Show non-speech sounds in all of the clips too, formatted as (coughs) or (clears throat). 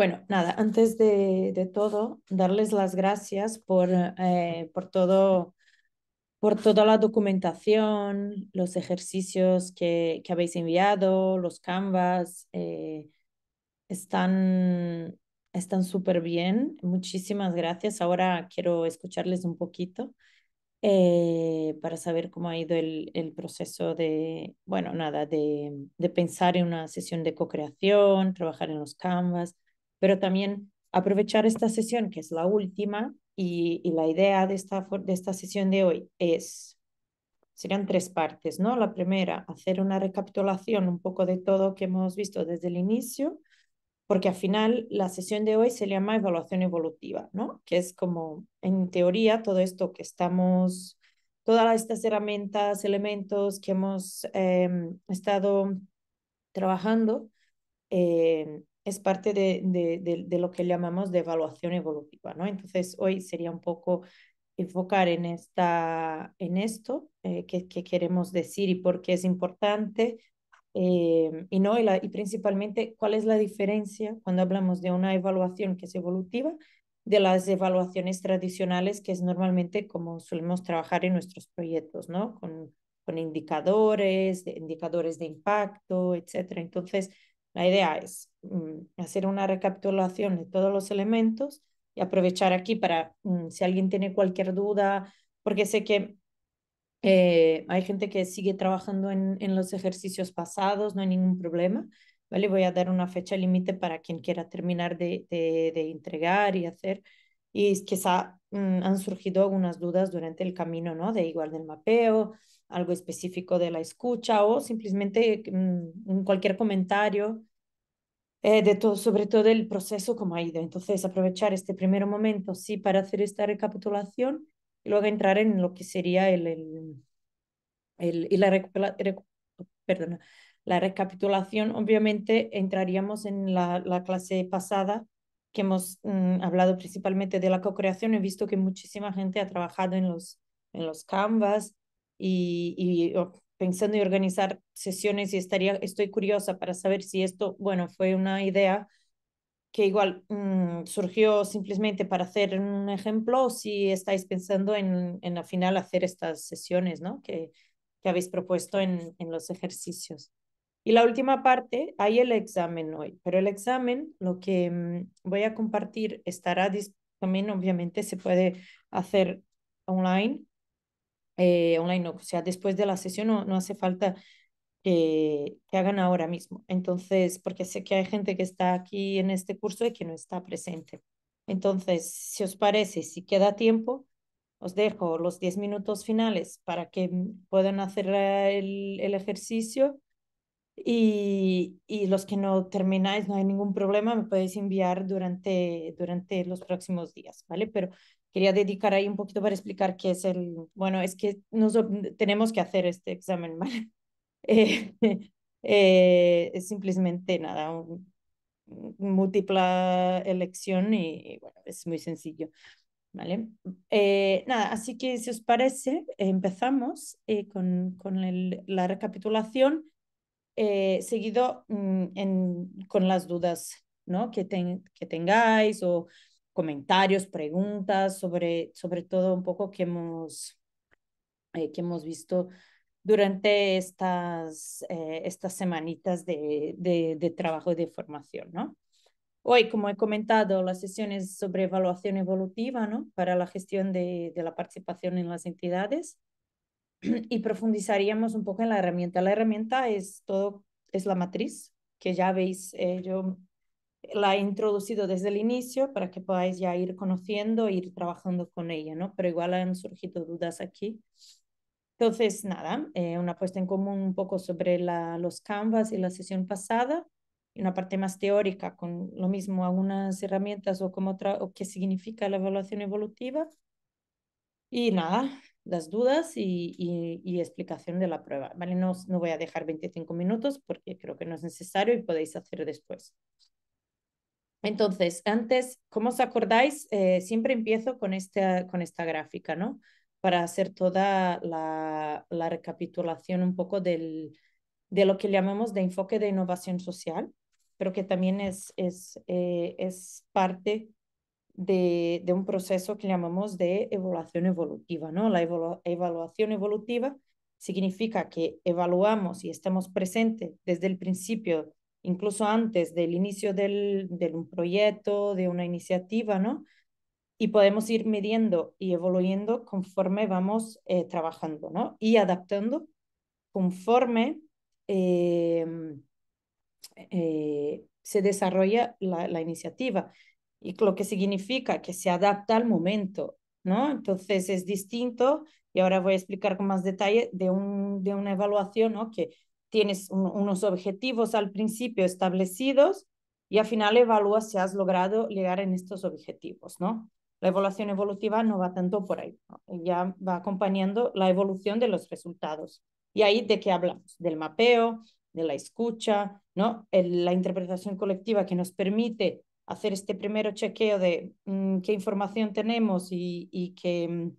Bueno, nada, antes de, todo, darles las gracias por, eh, por, todo, por toda la documentación, los ejercicios que, habéis enviado, los canvas. Eh, están están súper bien. Muchísimas gracias. Ahora quiero escucharles un poquito eh, para saber cómo ha ido el, proceso de, bueno, nada, de, de pensar en una sesión de co-creación, trabajar en los canvas pero también aprovechar esta sesión, que es la última, y, y la idea de esta, de esta sesión de hoy es, serían tres partes, ¿no? La primera, hacer una recapitulación un poco de todo que hemos visto desde el inicio, porque al final la sesión de hoy se llama evaluación evolutiva, ¿no? Que es como, en teoría, todo esto que estamos, todas estas herramientas, elementos que hemos em, estado trabajando, eh, es parte de, de, de, lo que llamamos de evaluación evolutiva, ¿no? Entonces, hoy sería un poco enfocar en, esta, en esto eh, que, queremos decir y por qué es importante eh, y, no, y, principalmente cuál es la diferencia cuando hablamos de una evaluación que es evolutiva de las evaluaciones tradicionales que es normalmente como solemos trabajar en nuestros proyectos, ¿no? Con, con indicadores, de, indicadores de impacto, etc. Entonces, la idea es Mm, hacer una recapitulación de todos los elementos y aprovechar aquí para mm, si alguien tiene cualquier duda, porque sé que eh, hay gente que sigue trabajando en, los ejercicios pasados, no hay ningún problema. ¿vale? Voy a dar una fecha límite para quien quiera terminar de, entregar y hacer. Y quizá mm, han surgido algunas dudas durante el camino, ¿no? De igual del mapeo, algo específico de la escucha o simplemente cualquier comentario eh, sobre todo el proceso como ha ido. Entonces, aprovechar este primer momento, sí, para hacer esta recapitulación y luego entrar en lo que sería el, y la, la recapitulación. Obviamente, entraríamos en la, clase pasada que hemos mm, hablado principalmente de la co-creación. He visto que muchísima gente ha trabajado en los, en los canvas y, oh, pensando en organizar sesiones y estaría, estoy curiosa para saber si esto, bueno, fue una idea que igual mm, surgió simplemente para hacer un ejemplo, o si estáis pensando en, en al final hacer estas sesiones, ¿no? Que, que habéis propuesto en, en los ejercicios. Y la última parte, hay el examen hoy, pero el examen, lo que mm, voy a compartir, estará también obviamente se puede hacer online, eh, online, o sea, después de la sesión no, no hace falta que, hagan ahora mismo. Entonces, porque sé que hay gente que está aquí en este curso y que no está presente. Entonces, si os parece, si queda tiempo, os dejo los 10 minutos finales para que puedan hacer el, ejercicio. Y, los que no termináis, no hay ningún problema, me podéis enviar durante, durante los próximos días, ¿vale? Pero quería dedicar ahí un poquito para explicar qué es el, bueno, es que tenemos que hacer este examen, (laughs) ¿vale? Eh, eh, es simplemente nada, un, múltipla elección y, bueno, es muy sencillo, ¿vale? Eh, nada, así que si os parece, empezamos con, con la recapitulación. seguido mm, en, con las dudas ¿no? que, que tengáis o comentarios, preguntas sobre, sobre todo un poco que hemos, eh, que hemos visto durante estas, eh, estas semanitas de, de, trabajo y de formación, ¿no? Hoy, como he comentado, la sesión es sobre evaluación evolutiva ¿no? para la gestión de, de la participación en las entidades (clears throat) y profundizaríamos un poco en la herramienta. La herramienta es todo, es la matriz que ya veis, eh, yo la he introducido desde el inicio para que podáis ya ir conociendo, e ir trabajando con ella, ¿no? Pero igual han surgido dudas aquí. Entonces, nada, eh, una puesta en común un poco sobre los canvas y la sesión pasada, y una parte más teórica con lo mismo, algunas herramientas o, cómo o qué significa la evaluación evolutiva. Y nada, las dudas y, explicación de la prueba. ¿vale? No, no voy a dejar 25 minutos porque creo que no es necesario y podéis hacer después. Entonces, antes, como os acordáis, eh, siempre empiezo con esta, con esta gráfica, ¿no? Para hacer toda la, la recapitulación un poco del, de lo que llamamos de enfoque de innovación social, pero que también es, es, eh, es parte de, de, un proceso que llamamos de evaluación evolutiva, ¿no? La evaluación evolutiva significa que evaluamos y estamos presentes desde el principio incluso antes del inicio del, de un proyecto, de una iniciativa, ¿no? Y podemos ir midiendo y evoluyendo conforme vamos eh, trabajando, ¿no? Y adaptando conforme em, eh, se desarrolla la, la, iniciativa. Y lo que significa que se adapta al momento, ¿no? Entonces es distinto, y ahora voy a explicar con más detalle, de, un, de una evaluación, ¿no? Que tienes unos objetivos al principio establecidos y al final evalúas si has logrado llegar en estos objetivos, ¿no? La evaluación evolutiva no va tanto por ahí, ya va acompañando la evolución de los resultados. Y ahí de qué hablamos, del mapeo, de la escucha, ¿no? la interpretación colectiva que nos permite hacer este primero chequeo de mm, qué información tenemos y, y, que, mm,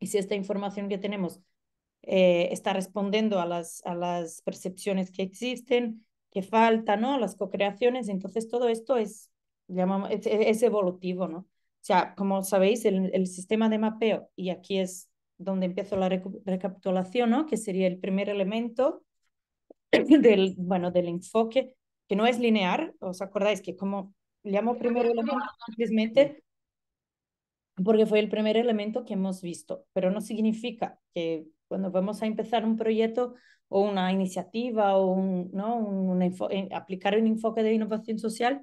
y si esta información que tenemos eh, está respondiendo a las, a las percepciones que existen, que faltan, ¿no? Las co-creaciones, entonces todo esto es, llamamos, es, evolutivo, ¿no? O sea, como sabéis, el, el sistema de mapeo, y aquí es donde empiezo la recapitulación, ¿no? que sería el primer elemento (clears throat) del, bueno, del enfoque, que no es lineal, ¿os acordáis que como llamo primer elemento porque fue el primer elemento que hemos visto, pero no significa que cuando vamos a empezar un proyecto o una iniciativa o un, ¿no? Un, eh, aplicar un enfoque de innovación social,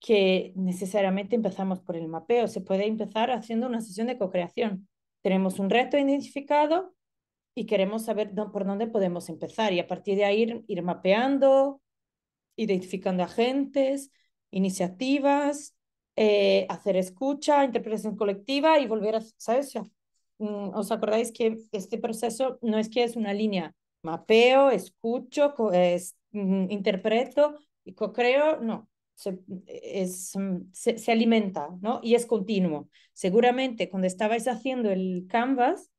que necesariamente empezamos por el mapeo. Se puede empezar haciendo una sesión de co-creación. Tenemos un reto identificado y queremos saber por dónde podemos empezar y a partir de ahí ir, ir mapeando, identificando agentes, iniciativas, eh, hacer escucha, interpretación colectiva y volver a, ¿sabes? Mm, os acordáis que este proceso no es que es una línea, mapeo, escucho, mm, interpreto y co-creo, no, se, es, mm, se, alimenta ¿no? y es continuo. Seguramente cuando estabais haciendo el canvas,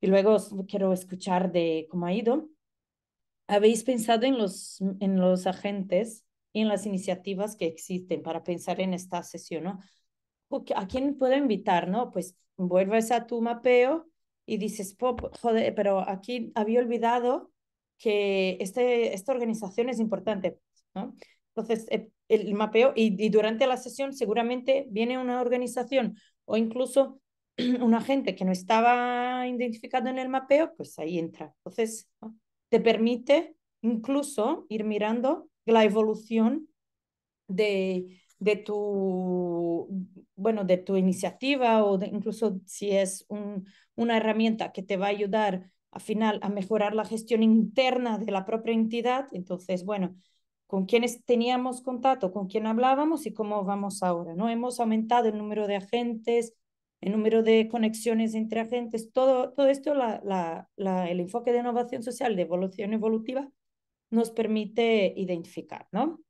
y luego os quiero escuchar de cómo ha ido, habéis pensado en los, en los agentes y en las iniciativas que existen para pensar en esta sesión, ¿no? ¿a quién puedo invitar? No, pues vuelves a tu mapeo y dices, joder, pero aquí había olvidado que este, esta organización es importante, ¿no? Entonces, eh, el mapeo y, durante la sesión seguramente viene una organización o incluso (clears throat) una gente que no estaba identificado en el mapeo, pues ahí entra. Entonces, te permite incluso ir mirando la evolución de, de tu, bueno, de tu iniciativa o incluso si es una herramienta que te va a ayudar al final a mejorar la gestión interna de la propia entidad, entonces, bueno, con quienes teníamos contacto, con quién hablábamos y cómo vamos ahora, ¿no? Hemos aumentado el número de agentes, el número de conexiones entre agentes, todo, todo esto, la, el enfoque de innovación social, de evolución evolutiva, nos permite identificar, ¿no?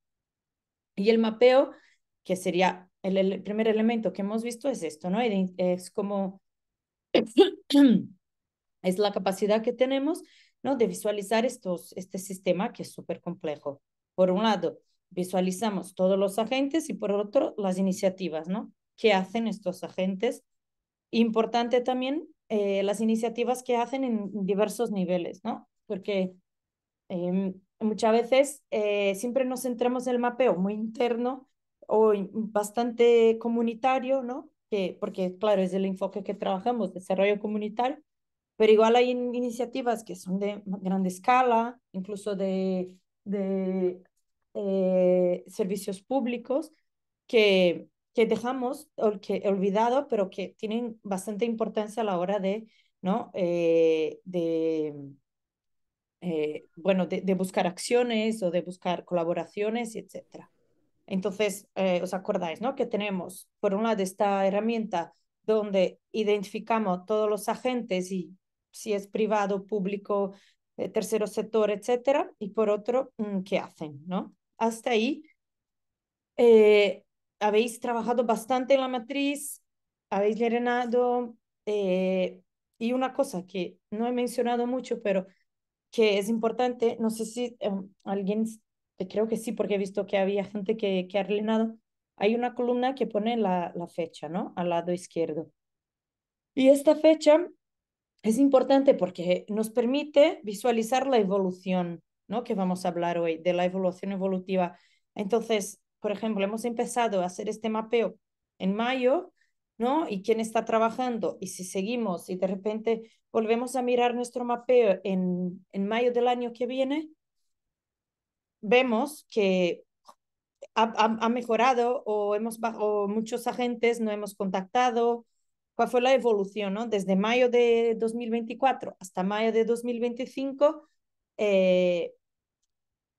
Y el mapeo que sería el, primer elemento que hemos visto es esto, ¿no? Es como, (clears throat) es la capacidad que tenemos, ¿no? De visualizar estos, este sistema que es súper complejo. Por un lado, visualizamos todos los agentes y por otro, las iniciativas, ¿no? ¿Qué hacen estos agentes? Importante también eh, las iniciativas que hacen en diversos niveles, ¿no? Porque em, muchas veces eh, siempre nos centramos en el mapeo muy interno o bastante comunitario, ¿no? Que, porque claro, es el enfoque que trabajamos, desarrollo comunitario, pero igual hay iniciativas que son de gran escala, incluso de, de eh, servicios públicos, que, que dejamos ol, que, olvidado, pero que tienen bastante importancia a la hora de, ¿no? Eh, de eh, bueno, de, de buscar acciones o de buscar colaboraciones, etcétera. Entonces, eh, os acordáis, ¿no? Que tenemos, por un lado, esta herramienta donde identificamos todos los agentes y si es privado, público, eh, tercero sector, etcétera, y por otro, mm, qué hacen, ¿no? Hasta ahí eh, habéis trabajado bastante en la matriz, habéis llenado, y una cosa que no he mencionado mucho, pero que es importante, no sé si alguien creo que sí, porque he visto que había gente que, ha rellenado, hay una columna que pone la, la fecha, ¿no? Al lado izquierdo. Y esta fecha es importante porque nos permite visualizar la evolución, ¿no? Que vamos a hablar hoy, de la evolución evolutiva. Entonces, por ejemplo, hemos empezado a hacer este mapeo en mayo, ¿no? Y quién está trabajando. Y si seguimos y de repente volvemos a mirar nuestro mapeo en, en mayo del año que viene, vemos que ha, ha, mejorado o hemos o muchos agentes no hemos contactado. ¿Cuál fue la evolución? ¿no? Desde mayo de 2024 hasta mayo de 2025 eh,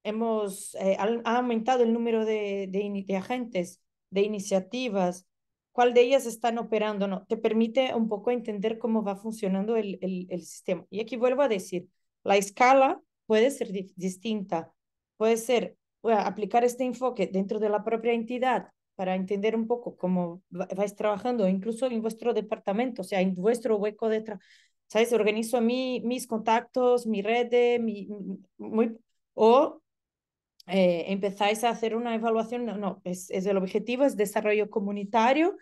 hemos, eh, ha, aumentado el número de, de, agentes, de iniciativas, cuál de ellas están operando, ¿no? Te permite un poco entender cómo va funcionando el, el sistema. Y aquí vuelvo a decir, la escala puede ser distinta puede ser aplicar este enfoque dentro de la propia entidad para entender un poco cómo vais trabajando, incluso en vuestro departamento, o sea, en vuestro hueco de trabajo. ¿Sabes? Organizo mi, mis contactos, mi red, mi, muy, o eh, empezáis a hacer una evaluación, no, no, es, es, el objetivo, es desarrollo comunitario,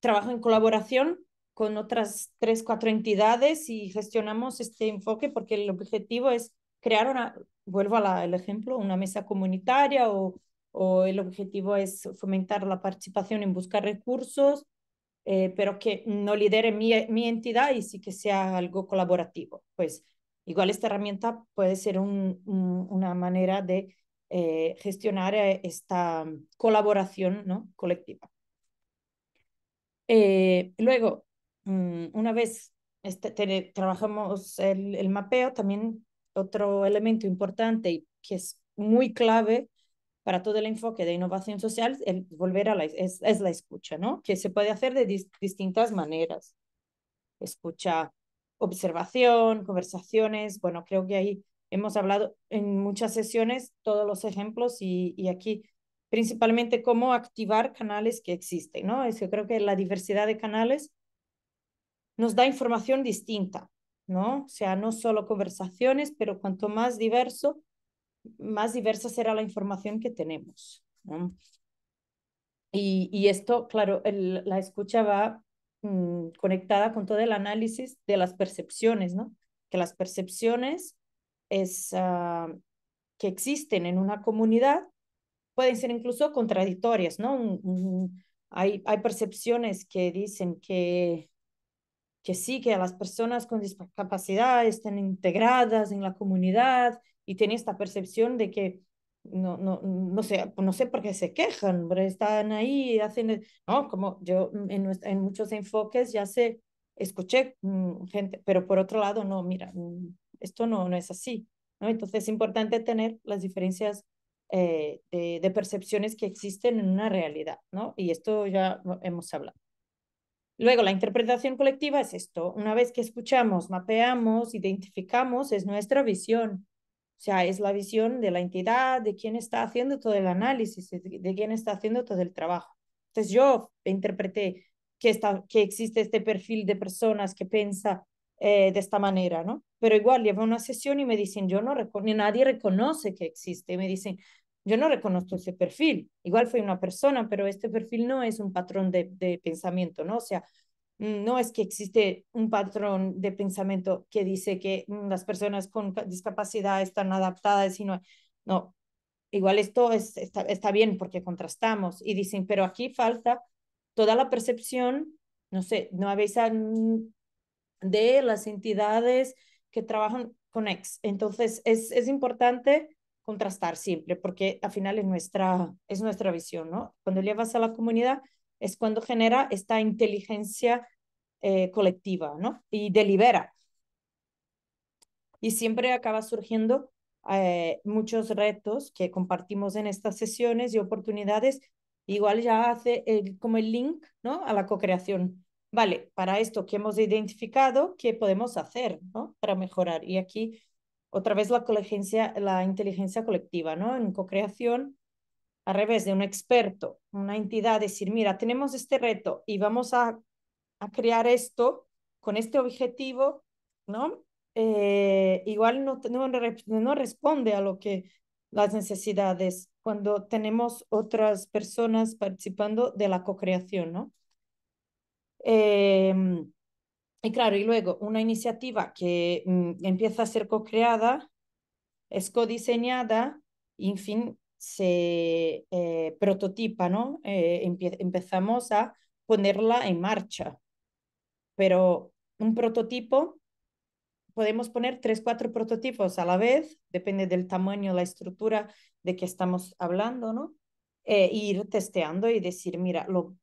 trabajo en colaboración con otras tres, cuatro entidades y gestionamos este enfoque porque el objetivo es crear una, vuelvo al ejemplo, una mesa comunitaria o, o, el objetivo es fomentar la participación en buscar recursos, eh, pero que no lidere mi, mi, entidad y sí que sea algo colaborativo. Pues igual esta herramienta puede ser un, una manera de eh, gestionar eh, esta colaboración ¿no? colectiva. luego, mm, una vez este, trabajamos el, el, mapeo, también otro elemento importante y que es muy clave para todo el enfoque de innovación social el volver a la, es, es la escucha, ¿no? Que se puede hacer de distintas maneras. Escucha, observación, conversaciones. Bueno, creo que ahí hemos hablado en muchas sesiones todos los ejemplos y, y aquí principalmente cómo activar canales que existen, ¿no? Es que creo que la diversidad de canales nos da información distinta ¿no? O sea, no solo conversaciones, pero cuanto más diverso, más diversa será la información que tenemos. Y, esto, claro, la escucha va mm, conectada con todo el análisis de las percepciones, ¿no? Que las percepciones es, ah, que existen en una comunidad pueden ser incluso contradictorias, ¿no? hay, hay percepciones que dicen que que sí, que las personas con discapacidad estén integradas en la comunidad y tienen esta percepción de que no, no, no, sé, pues no sé por qué se quejan, pero están ahí, hacen, no, como yo en, muchos enfoques ya sé, escuché mm, gente, pero por otro lado, no, mira, mm, esto no, no es así. ¿no? Entonces es importante tener las diferencias eh, de, de percepciones que existen en una realidad, ¿no? Y esto ya hemos hablado. Luego, la interpretación colectiva es esto. Una vez que escuchamos, mapeamos, identificamos, es nuestra visión. O sea, es la visión de la entidad, de quién está haciendo todo el análisis, de quién está haciendo todo el trabajo. Entonces, yo interpreté que, está, que existe este perfil de personas que piensa eh, de esta manera, ¿no? Pero igual llevo una sesión y me dicen, yo no reconozco, nadie reconoce que existe. me dicen, yo no reconozco ese perfil. Igual fue una persona, pero este perfil no es un patrón de, de pensamiento, ¿no? O sea, mm, no es que existe un patrón de pensamiento que dice que mm, las personas con discapacidad están adaptadas, sino, no, igual esto es, está, está, bien porque contrastamos y dicen, pero aquí falta toda la percepción, no sé, no habéis de las entidades que trabajan con ex. Entonces, es, es importante contrastar siempre, porque al final es nuestra, es nuestra visión, ¿no? Cuando llevas a la comunidad es cuando genera esta inteligencia eh, colectiva, ¿no? Y delibera. Y siempre acaba surgiendo eh, muchos retos que compartimos en estas sesiones y oportunidades. Igual ya hace el, como el link, ¿no? A la co-creación. Vale, para esto que hemos identificado, ¿qué podemos hacer, ¿no? Para mejorar. Y aquí otra vez la, la inteligencia colectiva, ¿no? En co-creación, a revés de un experto, una entidad, decir, mira, tenemos este reto y vamos a, a crear esto con este objetivo, ¿no? Eh, igual no, no, no responde a lo que las necesidades cuando tenemos otras personas participando de la co-creación, ¿no? Eh, y claro, y luego una iniciativa que mm, empieza a ser co-creada, es codiseñada, y en fin, se eh, prototipa, ¿no? Eh, empezamos a ponerla en marcha. Pero un prototipo, podemos poner tres, cuatro prototipos a la vez, depende del tamaño, la estructura de que estamos hablando, ¿no? Eh, e ir testeando y decir, mira, lo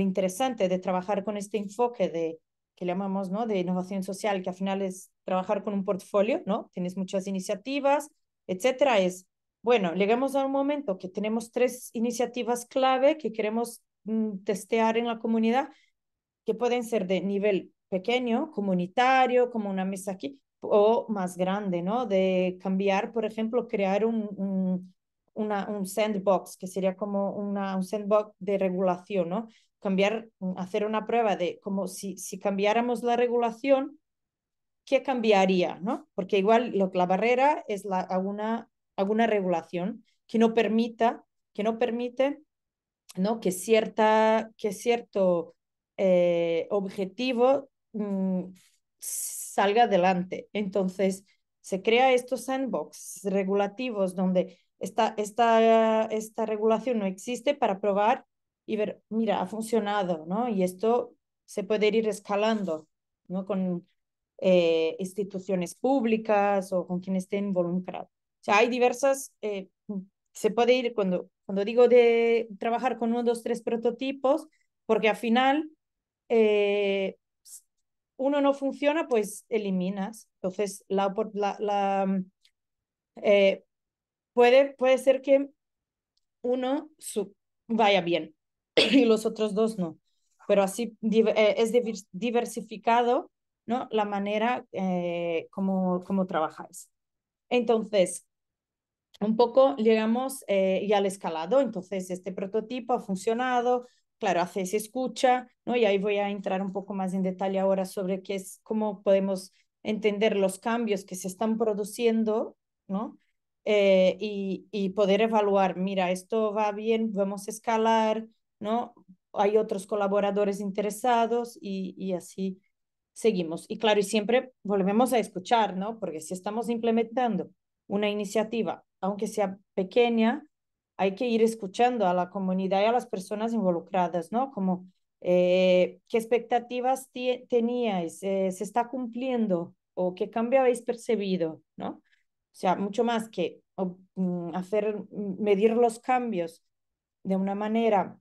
interesante de trabajar con este enfoque de que llamamos ¿no? de innovación social, que al final es trabajar con un portfolio, ¿no? Tienes muchas iniciativas, etcétera, es, bueno, llegamos a un momento que tenemos tres iniciativas clave que queremos mm, testear en la comunidad, que pueden ser de nivel pequeño, comunitario, como una mesa aquí, o más grande, ¿no? De cambiar, por ejemplo, crear un una, un sandbox, que sería como una, un sandbox de regulación, ¿no? Cambiar, mm, hacer una prueba de como si, si cambiáramos la regulación, ¿qué cambiaría? ¿no? Porque igual la barrera es la, alguna, alguna regulación que no permita, que no permite ¿no? Que, cierta, que cierto eh, objetivo mm, salga adelante. Entonces, se crea estos sandbox regulativos donde esta, esta, esta regulación no existe para probar y ver, mira, ha funcionado, ¿no? Y esto se puede ir escalando, ¿no? Con eh, instituciones públicas o con quien esté involucrado. O sea, hay diversas, eh, se puede ir cuando, cuando digo de trabajar con uno, dos, tres prototipos, porque al final eh, uno no funciona, pues eliminas. Entonces, la, la, la puede, ser que uno vaya bien (clears throat) y los otros dos no, pero así eh, es diversificado ¿no? la manera eh, como, como trabajáis. Entonces, un poco llegamos eh, ya al escalado, entonces este prototipo ha funcionado, claro, se escucha, ¿no? Y ahí voy a entrar un poco más en detalle ahora sobre qué es, cómo podemos entender los cambios que se están produciendo, ¿no? Eh, y, y, poder evaluar, mira, esto va bien, vamos a escalar, ¿no? Hay otros colaboradores interesados y, y así seguimos. Y claro, y siempre volvemos a escuchar, ¿no? Porque si estamos implementando una iniciativa, aunque sea pequeña, hay que ir escuchando a la comunidad y a las personas involucradas, ¿no? Como, eh, ¿qué expectativas teníais? Eh, ¿Se está cumpliendo? ¿O qué cambio habéis percibido? ¿No? O sea, mucho más que mm, hacer, mm, medir los cambios de una manera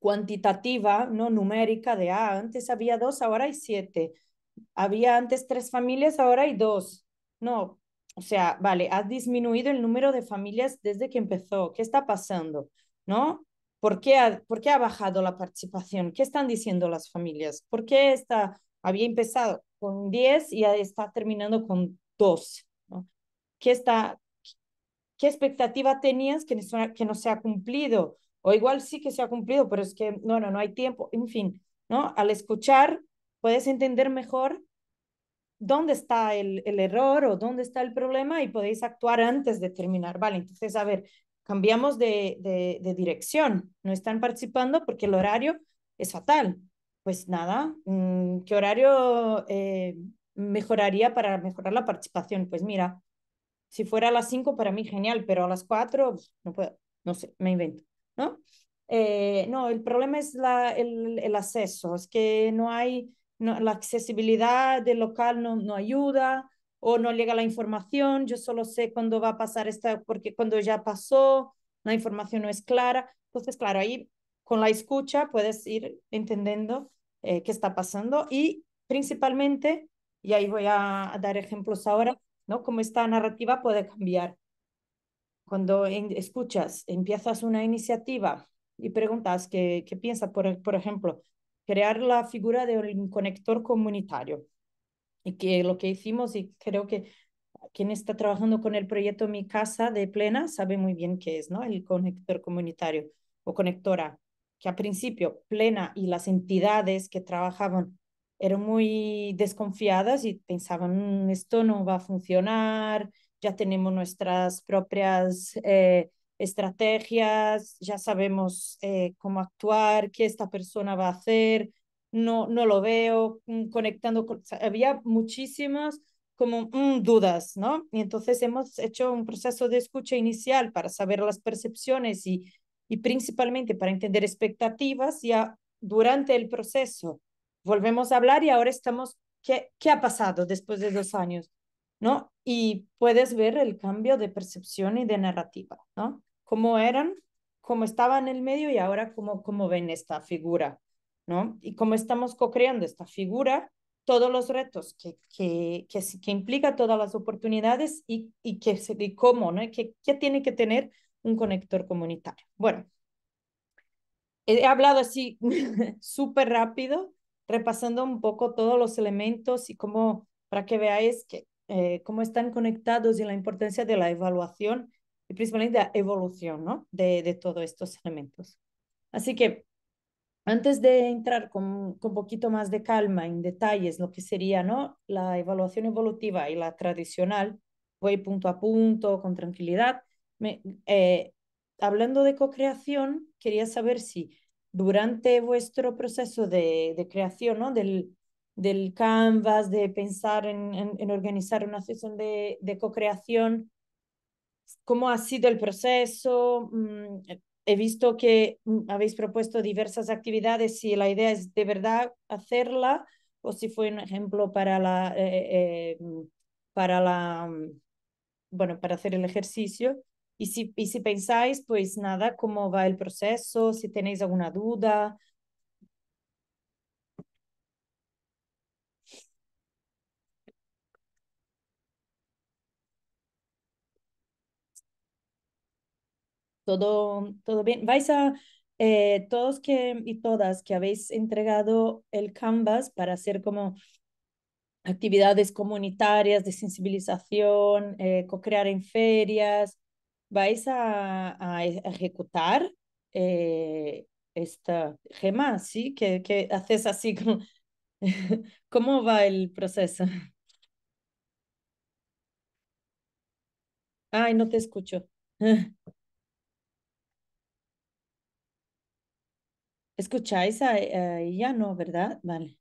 cuantitativa, no numérica, de, ah, antes había dos, ahora hay siete, había antes tres familias, ahora hay dos. No, o sea, vale, has disminuido el número de familias desde que empezó, ¿qué está pasando? ¿No? ¿Por qué ha, por qué ha bajado la participación? ¿Qué están diciendo las familias? ¿Por qué está, había empezado con diez y está terminando con dos qué, está, qué expectativa tenías que, que no se ha cumplido, o igual sí que se ha cumplido, pero es que, no, no, no hay tiempo, en fin, ¿no? Al escuchar puedes entender mejor dónde está el, el error o dónde está el problema y podéis actuar antes de terminar, ¿vale? Entonces, a ver, cambiamos de, de, dirección, no están participando porque el horario es fatal. Pues nada, mm, ¿qué horario eh, mejoraría para mejorar la participación? Pues mira, si fuera a las 5 para mí genial, pero a las 4 pues, no puedo, no sé, me invento, ¿no? Eh, no, el problema es la, el, el, acceso, es que no hay, no, la accesibilidad del local no, no ayuda o no llega la información, yo solo sé cuándo va a pasar esta, porque cuando ya pasó, la información no es clara. Entonces, claro, ahí con la escucha puedes ir entendiendo eh, qué está pasando y principalmente, y ahí voy a dar ejemplos ahora, ¿no? Cómo esta narrativa puede cambiar. Cuando escuchas, empiezas una iniciativa y preguntas qué, qué piensas por, por ejemplo, crear la figura de un conector comunitario. Y que lo que hicimos, y creo que quien está trabajando con el proyecto Mi Casa de Plena sabe muy bien qué es, ¿no? El conector comunitario o conectora, que a principio Plena y las entidades que trabajaban eran muy desconfiadas y pensaban, esto no va a funcionar, ya tenemos nuestras propias eh, estrategias, ya sabemos eh, cómo actuar, qué esta persona va a hacer, no, no lo veo, mm, conectando, había muchísimas como mm, dudas, ¿no? Y entonces hemos hecho un proceso de escucha inicial para saber las percepciones y, y principalmente para entender expectativas ya durante el proceso volvemos a hablar y ahora estamos, ¿qué, qué ha pasado después de dos años? ¿No? Y puedes ver el cambio de percepción y de narrativa, ¿no? Cómo eran, cómo estaban en el medio y ahora cómo, cómo ven esta figura, ¿no? Y cómo estamos co-creando esta figura, todos los retos que, que, que, que implica todas las oportunidades y, y, que, cómo, ¿no? ¿Qué, ¿Qué tiene que tener un conector comunitario? Bueno, he hablado así (laughs) súper rápido, repasando un poco todos los elementos y cómo, para que veáis que, eh, cómo están conectados y la importancia de la evaluación y principalmente la evolución ¿no? de, todos estos elementos. Así que antes de entrar con, con poquito más de calma en detalles lo que sería ¿no? la evaluación evolutiva y la tradicional, voy punto a punto, con tranquilidad. Eh, hablando de co-creación, quería saber si durante vuestro proceso de, de creación, ¿no? Del, del canvas, de pensar en, en, organizar una sesión de, de co-creación, ¿cómo ha sido el proceso? Mm, he visto que mm, habéis propuesto diversas actividades, si la idea es de verdad hacerla o si fue un ejemplo para la, eh, eh, mm, para la, bueno, para hacer el ejercicio. Y si, y si pensáis, pues nada, cómo va el proceso, si tenéis alguna duda. Todo, todo bien. Vais a, eh, todos que, y todas que habéis entregado el Canvas para hacer como actividades comunitarias de sensibilización, eh, co-crear en ferias, vais a, e, ejecutar eh, esta gema, ¿sí? Que, haces así como... (laughs) ¿Cómo va el proceso? Ay, no te escucho. (laughs) ¿Escucháis a ella? No, ¿verdad? Vale.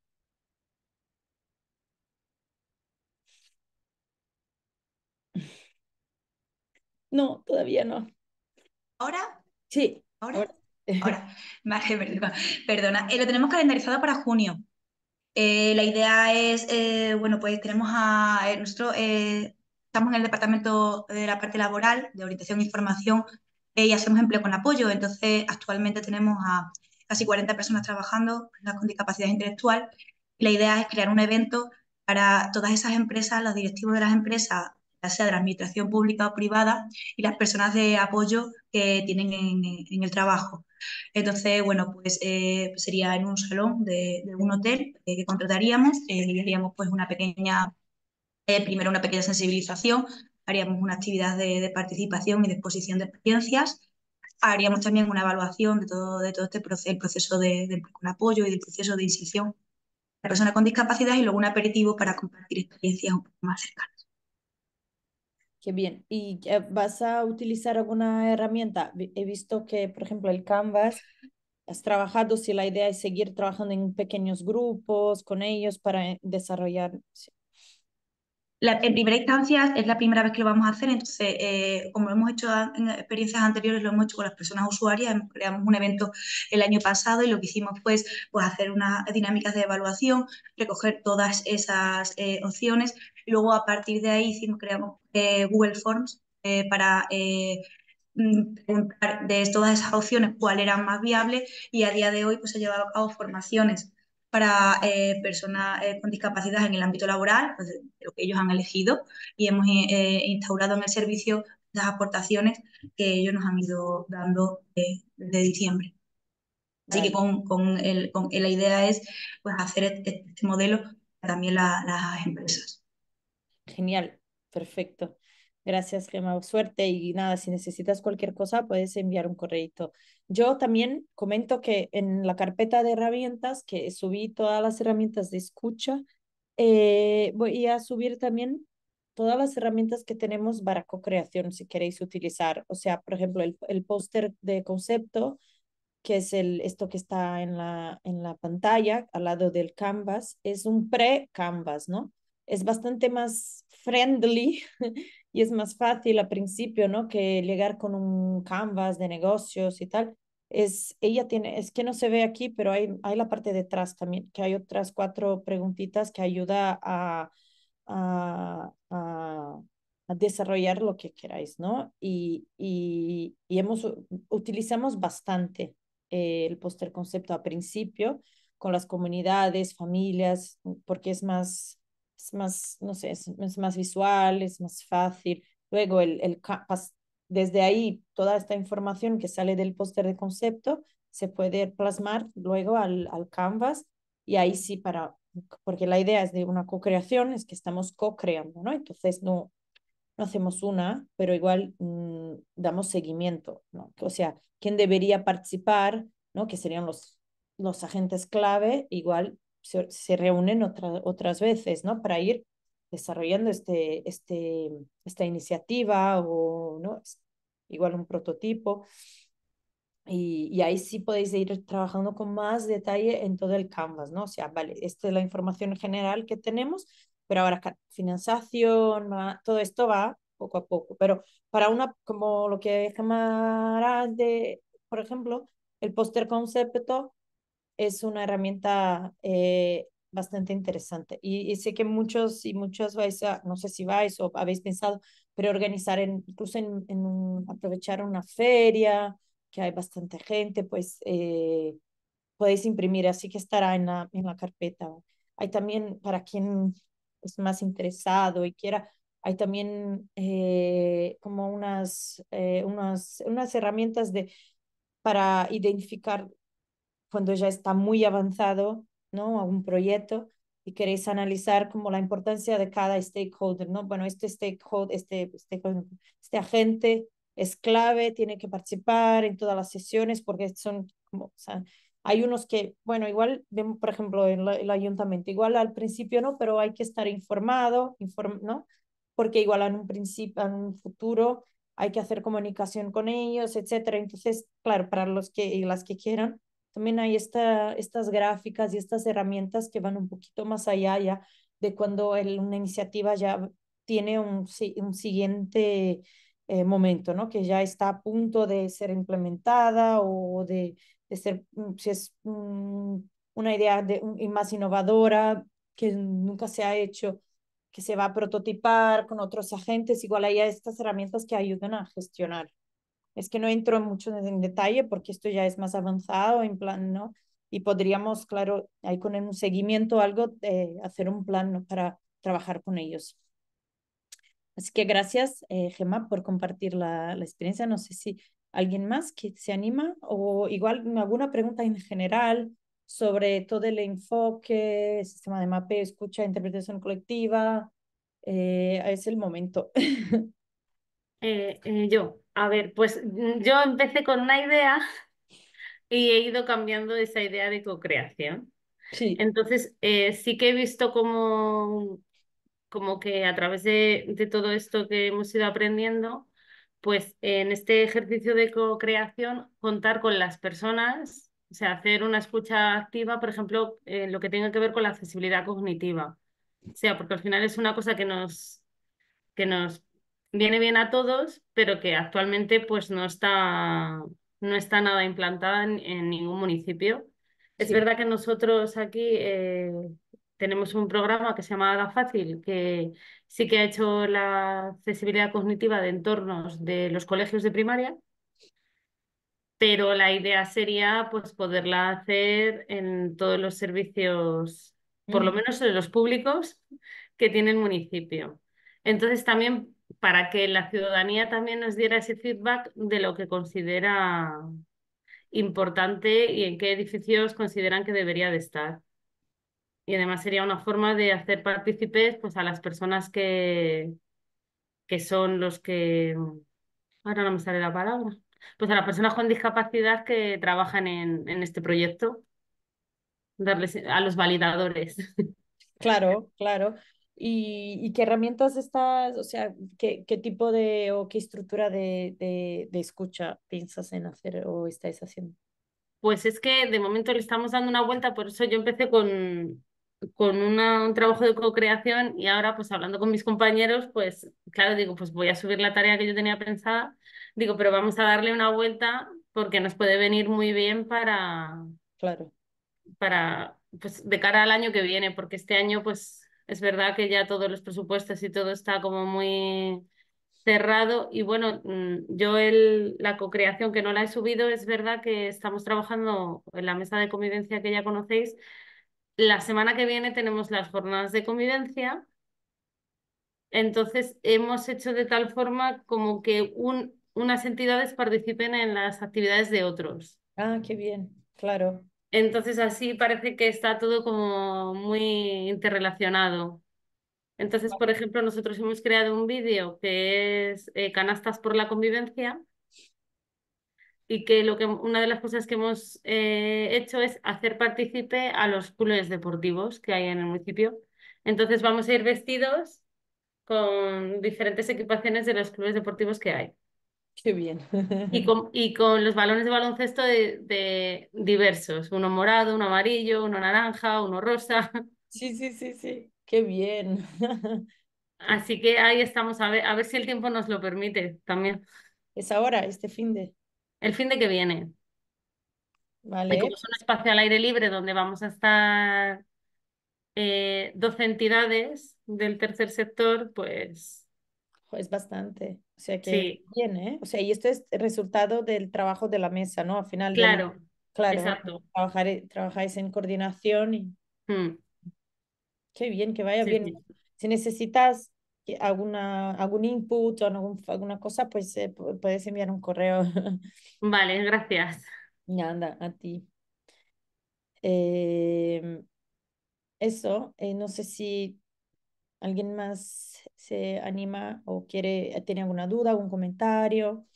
No, todavía no. ¿Ahora? Sí. ¿Ahora? Ahora. (laughs) Vale, perdona. Eh, lo tenemos calendarizado para junio. Eh, la idea es, eh, bueno, pues tenemos a nosotros, estamos en el departamento de la parte laboral, de orientación e información, y hacemos empleo con apoyo. Entonces, actualmente tenemos a casi 40 personas trabajando, con discapacidad intelectual, la idea es crear un evento para todas esas empresas, los directivos de las empresas ya sea de la administración pública o privada, y las personas de apoyo que tienen en, el trabajo. Entonces, bueno, pues, eh, pues sería en un salón de, un hotel que contrataríamos, eh, y haríamos pues una pequeña, eh, primero una pequeña sensibilización, haríamos una actividad de, participación y de exposición de experiencias, haríamos también una evaluación de todo, de todo este proceso, proceso de, apoyo y del proceso de inserción de la persona con discapacidad y luego un aperitivo para compartir experiencias un poco más cercanas. Qué bien. ¿Y vas a utilizar alguna herramienta? He visto que, por ejemplo, el Canvas, has trabajado, si la idea es seguir trabajando en pequeños grupos con ellos para eh, desarrollar. La, en primera instancia es la primera vez que lo vamos a hacer, entonces, eh, como hemos hecho en experiencias anteriores, lo hemos hecho con las personas usuarias, creamos un evento el año pasado y lo que hicimos fue pues, pues hacer unas dinámicas de evaluación, recoger todas esas eh, opciones, luego a partir de ahí hicimos, creamos eh, Google Forms eh, para eh, mm, preguntar de todas esas opciones cuál era más viable y a día de hoy pues, se llevado a cabo formaciones para personas con discapacidad en el ámbito laboral, pues, lo que ellos han elegido y hemos instaurado en el servicio las aportaciones que ellos nos han ido dando desde de diciembre. Así que con, con, el, con, la idea es pues, hacer este, este modelo también las empresas. Genial, perfecto. Gracias, Gemma. Suerte y nada, si necesitas cualquier cosa, puedes enviar un correo. Yo también comento que en la carpeta de herramientas, que subí todas las herramientas de escucha, eh, voy a subir también todas las herramientas que tenemos para co-creación, si queréis utilizar. O sea, por ejemplo, el, el póster de concepto, que es el, esto que está en la, en la pantalla, al lado del canvas, es un pre-canvas, ¿no? es bastante más friendly (laughs) y es más fácil al principio, ¿no? Que llegar con un canvas de negocios y tal. Es, ella tiene, es que no se ve aquí, pero hay, hay la parte detrás también, que hay otras cuatro preguntitas que ayuda a, a, a, a desarrollar lo que queráis, ¿no? Y, y, y hemos, utilizamos bastante eh, el poster concepto al principio con las comunidades, familias, porque es más, es más, no sé, más visual, es más fácil. Luego, el, el, desde ahí, toda esta información que sale del póster de concepto se puede plasmar luego al, canvas y ahí sí para, porque la idea es de una co-creación, es que estamos co-creando, ¿no? Entonces no, no hacemos una, pero igual mm, damos seguimiento, ¿no? O sea, quién debería participar, ¿no? Que serían los, los agentes clave, igual se, reúnen otras veces, ¿no? Para ir desarrollando este, este, esta iniciativa o, ¿no? Igual un prototipo. Y, y, ahí sí podéis ir trabajando con más detalle en todo el canvas, ¿no? O sea, vale, esta es la información general que tenemos, pero ahora financiación, todo esto va poco a poco. Pero para una, como lo que llamará de, por ejemplo, el póster concepto, es una herramienta eh, bastante interesante. Y, sé que muchos y muchas vais a, no sé si vais o habéis pensado, pero organizar en, incluso en, aprovechar una feria, que hay bastante gente, pues eh, podéis imprimir, así que estará en la, en la carpeta. Hay también, para quien es más interesado y quiera, hay también eh, como unas, unas, unas herramientas de, para identificar cuando ya está muy avanzado ¿no? a un proyecto y queréis analizar como la importancia de cada stakeholder, ¿no? Bueno, este stakeholder, este, este, este agente es clave, tiene que participar en todas las sesiones porque son como, o sea, hay unos que, bueno, igual, por ejemplo, en el ayuntamiento, igual al principio no, pero hay que estar informado, ¿no? Porque igual en un principio, en un futuro, hay que hacer comunicación con ellos, etcétera. Entonces, claro, para los que y las que quieran, también hay estas gráficas y estas herramientas que van un poquito más allá de cuando una iniciativa ya tiene un, siguiente eh, momento, ¿no? Que ya está a punto de ser implementada o de, ser, mm, si es mm, una idea más innovadora que nunca se ha hecho, que se va a prototipar con otros agentes, igual hay estas herramientas que ayudan a gestionar es que no entro mucho en detalle porque esto ya es más avanzado en plan, ¿no? Y podríamos, claro, ahí con un seguimiento o algo, eh, hacer un plan para trabajar con ellos. Así que gracias, eh, Gemma, por compartir la, la, experiencia. No sé si alguien más que se anima o igual alguna pregunta en general sobre todo el enfoque, sistema de mapeo, escucha, interpretación colectiva. Eh, es el momento. (laughs) Eh, yo, a ver, pues mm, yo empecé con una idea (laughs) y he ido cambiando esa idea de co-creación. Sí. Entonces, eh, sí que he visto como, como que a través de, todo esto que hemos ido aprendiendo, pues en este ejercicio de co-creación, contar con las personas, o sea, hacer una escucha activa, por ejemplo, en lo que tenga que ver con la accesibilidad cognitiva. O sea, porque al final es una cosa que nos, que nos viene bien a todos, pero que actualmente pues no está, no está nada implantada en, ningún municipio. Es verdad que nosotros aquí eh, tenemos un programa que se llama Haga Fácil, que sí que ha hecho la accesibilidad cognitiva de entornos de los colegios de primaria, pero la idea sería pues poderla hacer en todos los servicios, por lo mm. menos en los públicos que tiene el municipio. Entonces también para que la ciudadanía también nos diera ese feedback de lo que considera importante y en qué edificios consideran que debería de estar. Y además sería una forma de hacer partícipes pues, a las personas que, que son los que... Ahora no me sale la palabra. Pues a las personas con discapacidad que trabajan en, en este proyecto, darles a los validadores. Claro, claro y, qué herramientas estás, o sea, qué, qué tipo de o qué estructura de, escucha piensas en hacer o estáis haciendo. Pues es que de momento le estamos dando una vuelta, por eso yo empecé con, con una, un trabajo de co-creación y ahora pues hablando con mis compañeros, pues claro, digo, pues voy a subir la tarea que yo tenía pensada, digo, pero vamos a darle una vuelta porque nos puede venir muy bien para... Claro. Para, pues de cara al año que viene, porque este año pues es verdad que ya todos los presupuestos y todo está como muy cerrado y bueno, mm, yo el, la creación que no la he subido, es verdad que estamos trabajando en la mesa de convivencia que ya conocéis. La semana que viene tenemos las jornadas de convivencia. Entonces hemos hecho de tal forma como que un, unas entidades participen en las actividades de otros. Ah, qué bien, claro. Entonces así parece que está todo como muy interrelacionado. Entonces, por ejemplo, nosotros hemos creado un vídeo que es eh, Canastas por la Convivencia y que, lo que una de las cosas que hemos eh, hecho es hacer partícipe a los clubes deportivos que hay en el municipio. Entonces vamos a ir vestidos con diferentes equipaciones de los clubes deportivos que hay. Qué bien. Y con, y con los balones de baloncesto de, diversos, uno morado, uno amarillo, uno naranja, uno rosa. Sí, sí, sí, sí, qué bien. Así que ahí estamos, a ver, a ver si el tiempo nos lo permite también. Es ahora, este fin de. El fin de que viene. Vale. un espacio al aire libre donde vamos a estar 12 eh, entidades del tercer sector, pues es bastante. O sea que sí. ¿eh? O sea, y esto es resultado del trabajo de la mesa, ¿no? Al final. Claro. Claro. Exacto. Trabajar, eh, trabajáis en coordinación y. Mm. Qué bien, que vaya bien. Si necesitas alguna, algún input o algún, alguna cosa, pues eh, puedes enviar un correo. (laughs) Vale, gracias. Nada, a ti. Em, eso, no sé si ¿Alguien más se anima o quiere, tener alguna duda, algún comentario?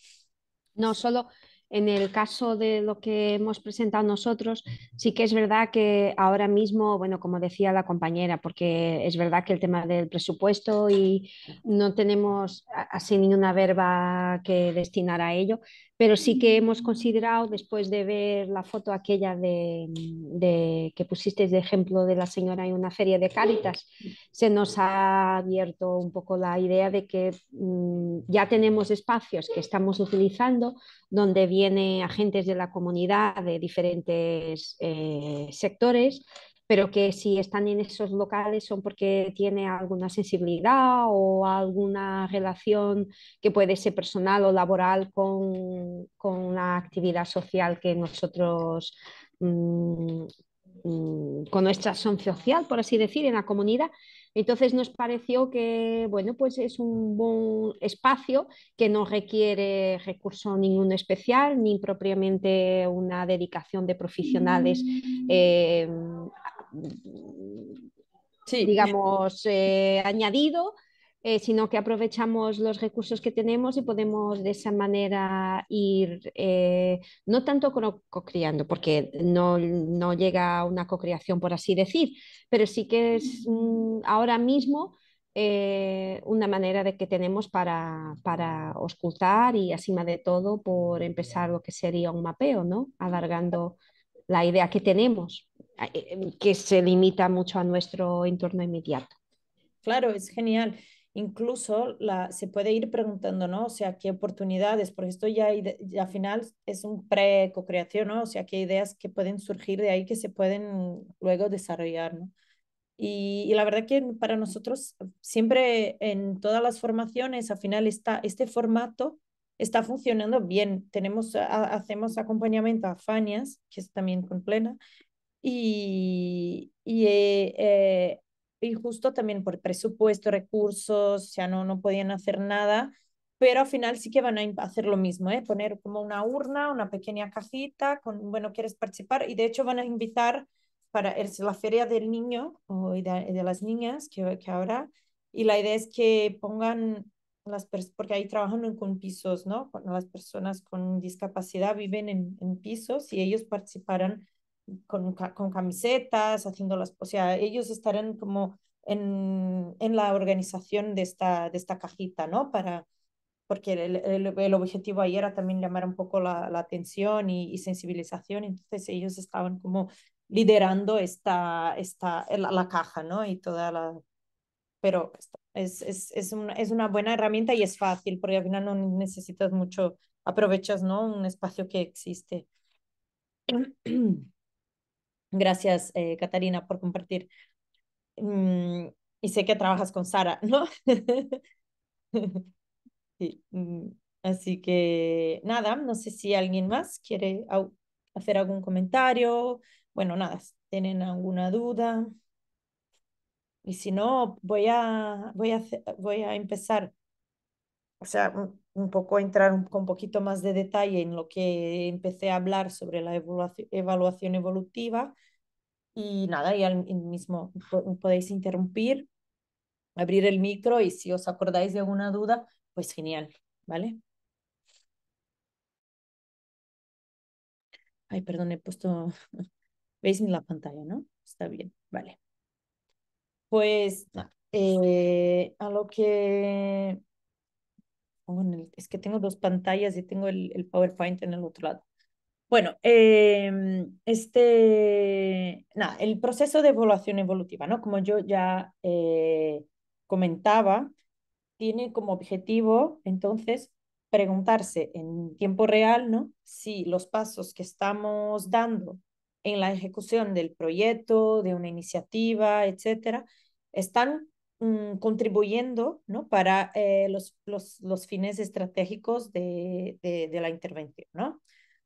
No, solo en el caso de lo que hemos presentado nosotros, sí que es verdad que ahora mismo, bueno, como decía la compañera, porque es verdad que el tema del presupuesto y no tenemos así ninguna verba que destinar a ello, pero sí que hemos considerado, después de ver la foto aquella de, que pusisteis de ejemplo de la señora en una feria de Cáritas, se nos ha abierto un poco la idea de que mm, ya tenemos espacios que estamos utilizando donde tiene agentes de la comunidad de diferentes eh, sectores, pero que si están en esos locales son porque tiene alguna sensibilidad o alguna relación que puede ser personal o laboral con, con la actividad social que nosotros mm, mm, con nuestra acción social, por así decir, en la comunidad, entonces nos pareció que, bueno, pues es un buen espacio que no requiere recurso ninguno especial, ni propiamente una dedicación de profesionales, eh, digamos, eh, añadido, eh, sino que aprovechamos los recursos que tenemos y podemos de esa manera ir, eh, no tanto cocriando, porque no, llega a una cocreación por así decir, pero sí que es mm, ahora mismo eh, una manera de que tenemos para, para ocultar y, encima de todo, por empezar lo que sería un mapeo, ¿no? Alargando la idea que tenemos, que se limita mucho a nuestro entorno inmediato. Claro, es genial incluso la, se puede ir preguntando, ¿no? O sea, qué oportunidades, porque esto ya, ya al final es un pre-cocreación, ¿no? O sea, qué ideas que pueden surgir de ahí que se pueden luego desarrollar, ¿no? Y, la verdad que para nosotros siempre en todas las formaciones, al final está, este formato está funcionando bien. Tenemos, hacemos acompañamiento a Fanias, que es también con plena, y, y eh, eh, y justo también por presupuesto, recursos, ya no, no podían hacer nada, pero al final sí que van a hacer lo mismo, ¿eh? poner como una urna, una pequeña cajita con, bueno, ¿quieres participar? Y de hecho van a invitar para es la feria del niño o de, las niñas que, que ahora, y la idea es que pongan las porque ahí trabajan con pisos, ¿no? Las personas con discapacidad viven en, en pisos y ellos participarán con, con camisetas, haciendo las, o sea, ellos estarán como en, en, la organización de esta, de esta cajita, ¿no? Para, porque el, el, objetivo ahí era también llamar un poco la, la atención y, sensibilización, entonces ellos estaban como liderando esta, esta la, caja, ¿no? Y toda la... Pero es, es, es, una, es una buena herramienta y es fácil, porque al final no necesitas mucho, aprovechas, ¿no? Un espacio que existe. (clears throat) Gracias, eh, Catarina, por compartir. Mm, y sé que trabajas con Sara, ¿no? (laughs) Mm, así que nada, no sé si alguien más quiere hacer algún comentario. Bueno, nada, ¿tienen alguna duda? Y si no, voy a, voy a, voy a empezar o sea, un, poco entrar un, con un poquito más de detalle en lo que empecé a hablar sobre la evaluación, evolutiva. Y nada, ya mismo podéis interrumpir, abrir el micro y si os acordáis de alguna duda, pues genial, ¿vale? Ay, perdón, he puesto... (laughs) Veis en la pantalla, ¿no? Está bien, vale. Pues ah. eh, a lo que es que tengo dos pantallas y tengo el, PowerPoint en el otro lado. Bueno, em, este, nada, el proceso de evaluación evolutiva, ¿no? Como yo ya eh, comentaba, tiene como objetivo, entonces, preguntarse en tiempo real, ¿no? Si los pasos que estamos dando en la ejecución del proyecto, de una iniciativa, etcétera, están Mm, contribuyendo ¿no? para eh, los, fines estratégicos de, la intervención. ¿no?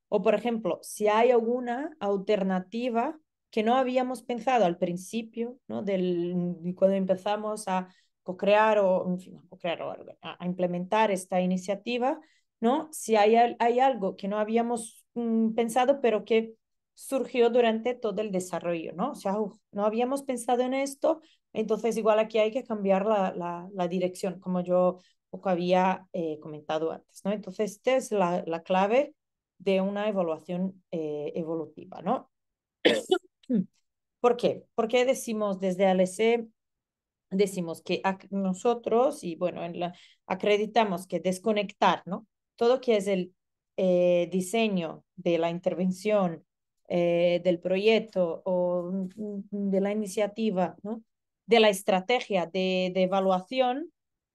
O, por ejemplo, si hay alguna alternativa que no habíamos pensado al principio, ¿no? Del, mm, cuando empezamos a crear o, crear o a, implementar esta iniciativa, ¿no? Si hay, hay algo que no habíamos mm, pensado, pero que surgió durante todo el desarrollo, ¿no? O sea, no habíamos pensado en esto, entonces igual aquí hay que cambiar la, la, dirección, como yo poco había eh, comentado antes, ¿no? Entonces, esta es la, la clave de una evaluación eh, evolutiva, ¿no? ¿Por qué? Porque decimos desde ALC, decimos que nosotros, y bueno, en la, acreditamos que desconectar, ¿no? Todo que es el eh, diseño de la intervención eh, del proyecto o de la iniciativa, ¿no? de la estrategia de, de evaluación,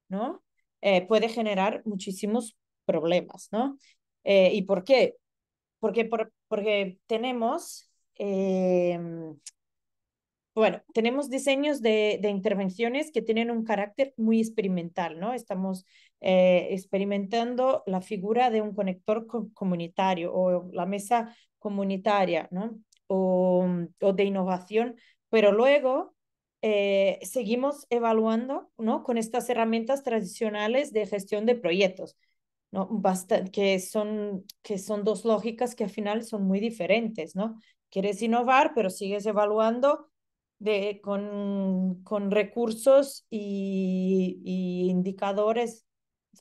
¿no? Eh, puede generar muchísimos problemas. ¿no? Eh, ¿Y por qué? Porque, por, porque tenemos, bueno, tenemos diseños de, intervenciones que tienen un carácter muy experimental. ¿no? Estamos experimentando la figura de un conector comunitario o la mesa comunitaria ¿no? o, de innovación, pero luego eh, seguimos evaluando ¿no? con estas herramientas tradicionales de gestión de proyectos, ¿no? que, son, que son dos lógicas que al final son muy diferentes. ¿no? Quieres innovar, pero sigues evaluando de, con, con recursos y, indicadores,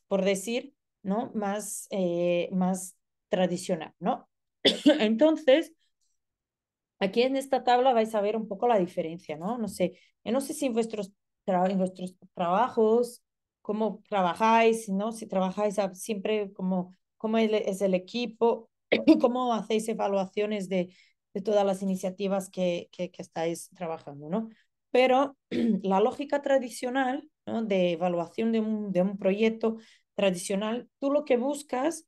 por decir, ¿no? más, eh, más tradicional. ¿no? (coughs) Entonces, aquí en esta tabla vais a ver un poco la diferencia, ¿no? No sé, eh, no sé si en vuestros, vuestros trabajos, cómo trabajáis, ¿no? Si trabajáis siempre como cómo es el equipo, (coughs) cómo hacéis evaluaciones de, de todas las iniciativas que, que, estáis trabajando, ¿no? Pero (coughs) la lógica tradicional ¿no? de evaluación de un, de un proyecto tradicional, tú lo que buscas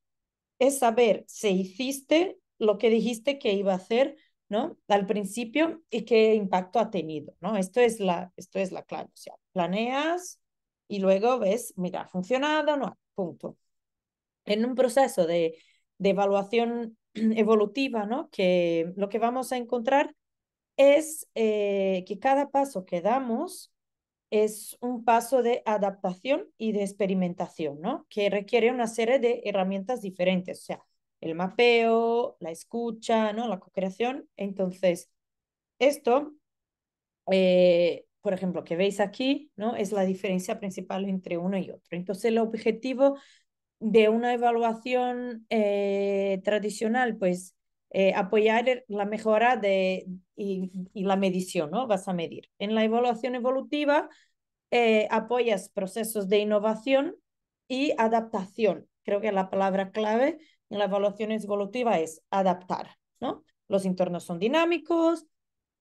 es saber si hiciste lo que dijiste que iba a hacer, ¿no? Al principio y qué impacto ha tenido, ¿no? Esto es la, esto es la clave. O sea, planeas y luego ves, mira, ha funcionado o no, punto. En un proceso de, evaluación (clears throat) evolutiva, ¿no? Que lo que vamos a encontrar es eh, que cada paso que damos es un paso de adaptación y de experimentación, ¿no? Que requiere una serie de herramientas diferentes. O sea, el mapeo, la escucha, ¿no? la co-creación. Entonces, esto, eh, por ejemplo, que veis aquí, ¿no? es la diferencia principal entre uno y otro. Entonces, el objetivo de una evaluación eh, tradicional, pues eh, apoyar la mejora de, y, la medición, ¿no? Vas a medir. En la evaluación evolutiva apoyas procesos de innovación y adaptación. Creo que la palabra clave la evaluación evolutiva es adaptar, ¿no? Los entornos son dinámicos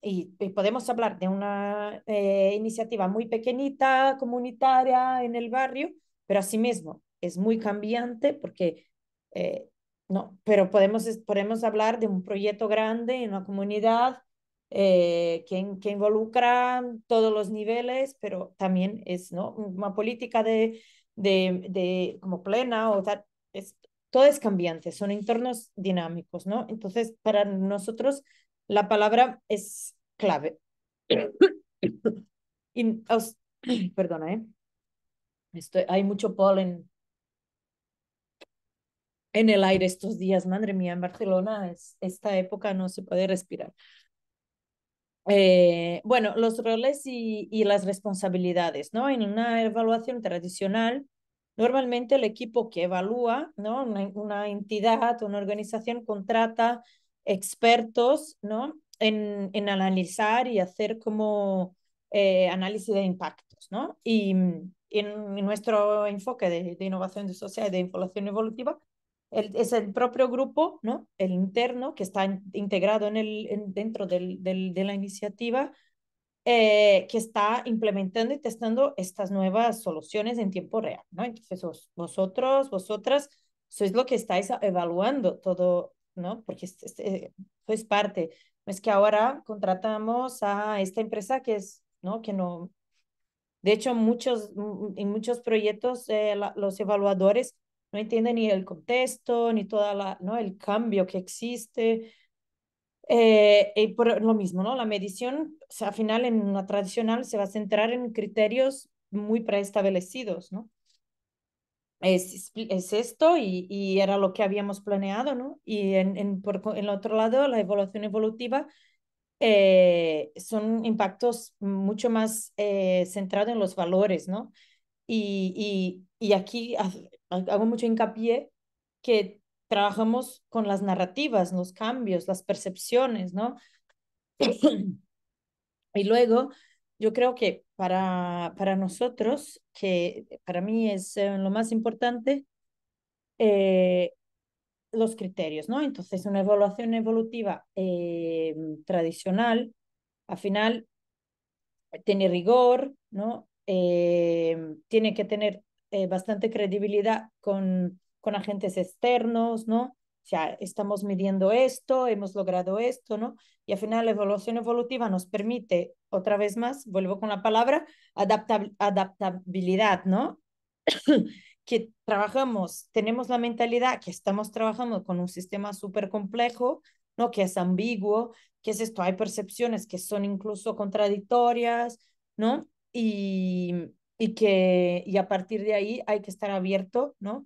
y, podemos hablar de una eh, iniciativa muy pequeñita, comunitaria, en el barrio, pero asimismo es muy cambiante porque, eh, no, pero podemos, podemos hablar de un proyecto grande en una comunidad eh, que, que, involucra todos los niveles, pero también es ¿no? una política de, de, de como plena o tal, es, todo es cambiante, son entornos dinámicos, ¿no? Entonces, para nosotros la palabra es clave. (clears throat) perdona, ¿eh? Estoy, hay mucho polen en el aire estos días, madre mía, en Barcelona es, esta época no se puede respirar. Eh, bueno, los roles y, y, las responsabilidades, ¿no? En una evaluación tradicional, Normalmente el equipo que evalúa, ¿no? Una, una entidad, una organización contrata expertos, ¿no? En, en analizar y hacer como eh, análisis de impactos, ¿no? Y, en nuestro enfoque de, de innovación de sociedad y de información evolutiva, es el propio grupo, ¿no? El interno que está integrado en el, dentro del, de la iniciativa eh, que está implementando y testando estas nuevas soluciones en tiempo real, ¿no? Entonces, vosotros, vosotras, sois lo que estáis evaluando todo, ¿no? Porque es, es, eh, es, pues, sois parte. Es que ahora contratamos a esta empresa que es, ¿no? Que no... De hecho, muchos, en mm, mm, muchos proyectos eh, los evaluadores no entienden ni el contexto, ni toda la, ¿no? El cambio que existe. Eh, y por lo mismo, ¿no? La medición, sea, al final en la tradicional se va a centrar en criterios muy preestablecidos, ¿no? Es, es esto y, y, era lo que habíamos planeado, ¿no? Y en, en, por, el otro lado, la evolución evolutiva eh, son impactos mucho más eh, centrados en los valores, ¿no? Y, y, y aquí hago mucho hincapié que trabajamos con las narrativas, los cambios, las percepciones, ¿no? (coughs) y luego, yo creo que para, para nosotros, que para mí es eh, lo más importante, eh, los criterios, ¿no? Entonces, una evaluación evolutiva eh, tradicional, al final, tiene rigor, ¿no? tiene que tener bastante credibilidad con con agentes externos, ¿no? O sea, estamos midiendo esto, hemos logrado esto, ¿no? Y al final la evolución evolutiva nos permite, otra vez más, vuelvo con la palabra, adaptabilidad, ¿no? (coughs) que trabajamos, tenemos la mentalidad que estamos trabajando con un sistema súper complejo, ¿no? Que es ambiguo, que es esto, hay percepciones que son incluso contradictorias, ¿no? Y, y que y a partir de ahí hay que estar abierto, ¿no?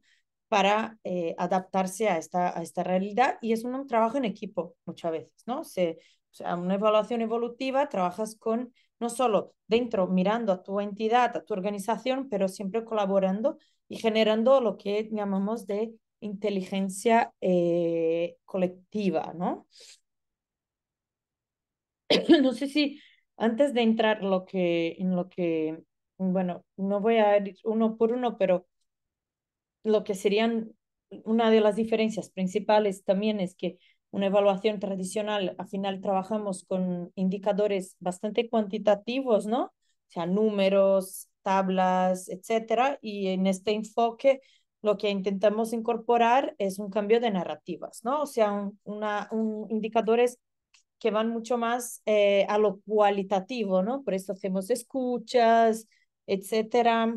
para eh, adaptarse a esta, a esta realidad y es un, trabajo en equipo muchas veces, ¿no? Se, o sea, una evaluación evolutiva trabajas con, no solo dentro, mirando a tu entidad, a tu organización, pero siempre colaborando y generando lo que llamamos de inteligencia eh, colectiva, ¿no? (clears throat) no sé si antes de entrar lo que, en lo que, bueno, no voy a ir uno por uno, pero lo que serían una de las diferencias principales también es que una evaluación tradicional, al final trabajamos con indicadores bastante cuantitativos, ¿no? O sea, números, tablas, etcétera. Y en este enfoque, lo que intentamos incorporar es un cambio de narrativas, ¿no? O sea, una, indicadores que van mucho más eh, a lo cualitativo, ¿no? Por eso hacemos escuchas, etcétera.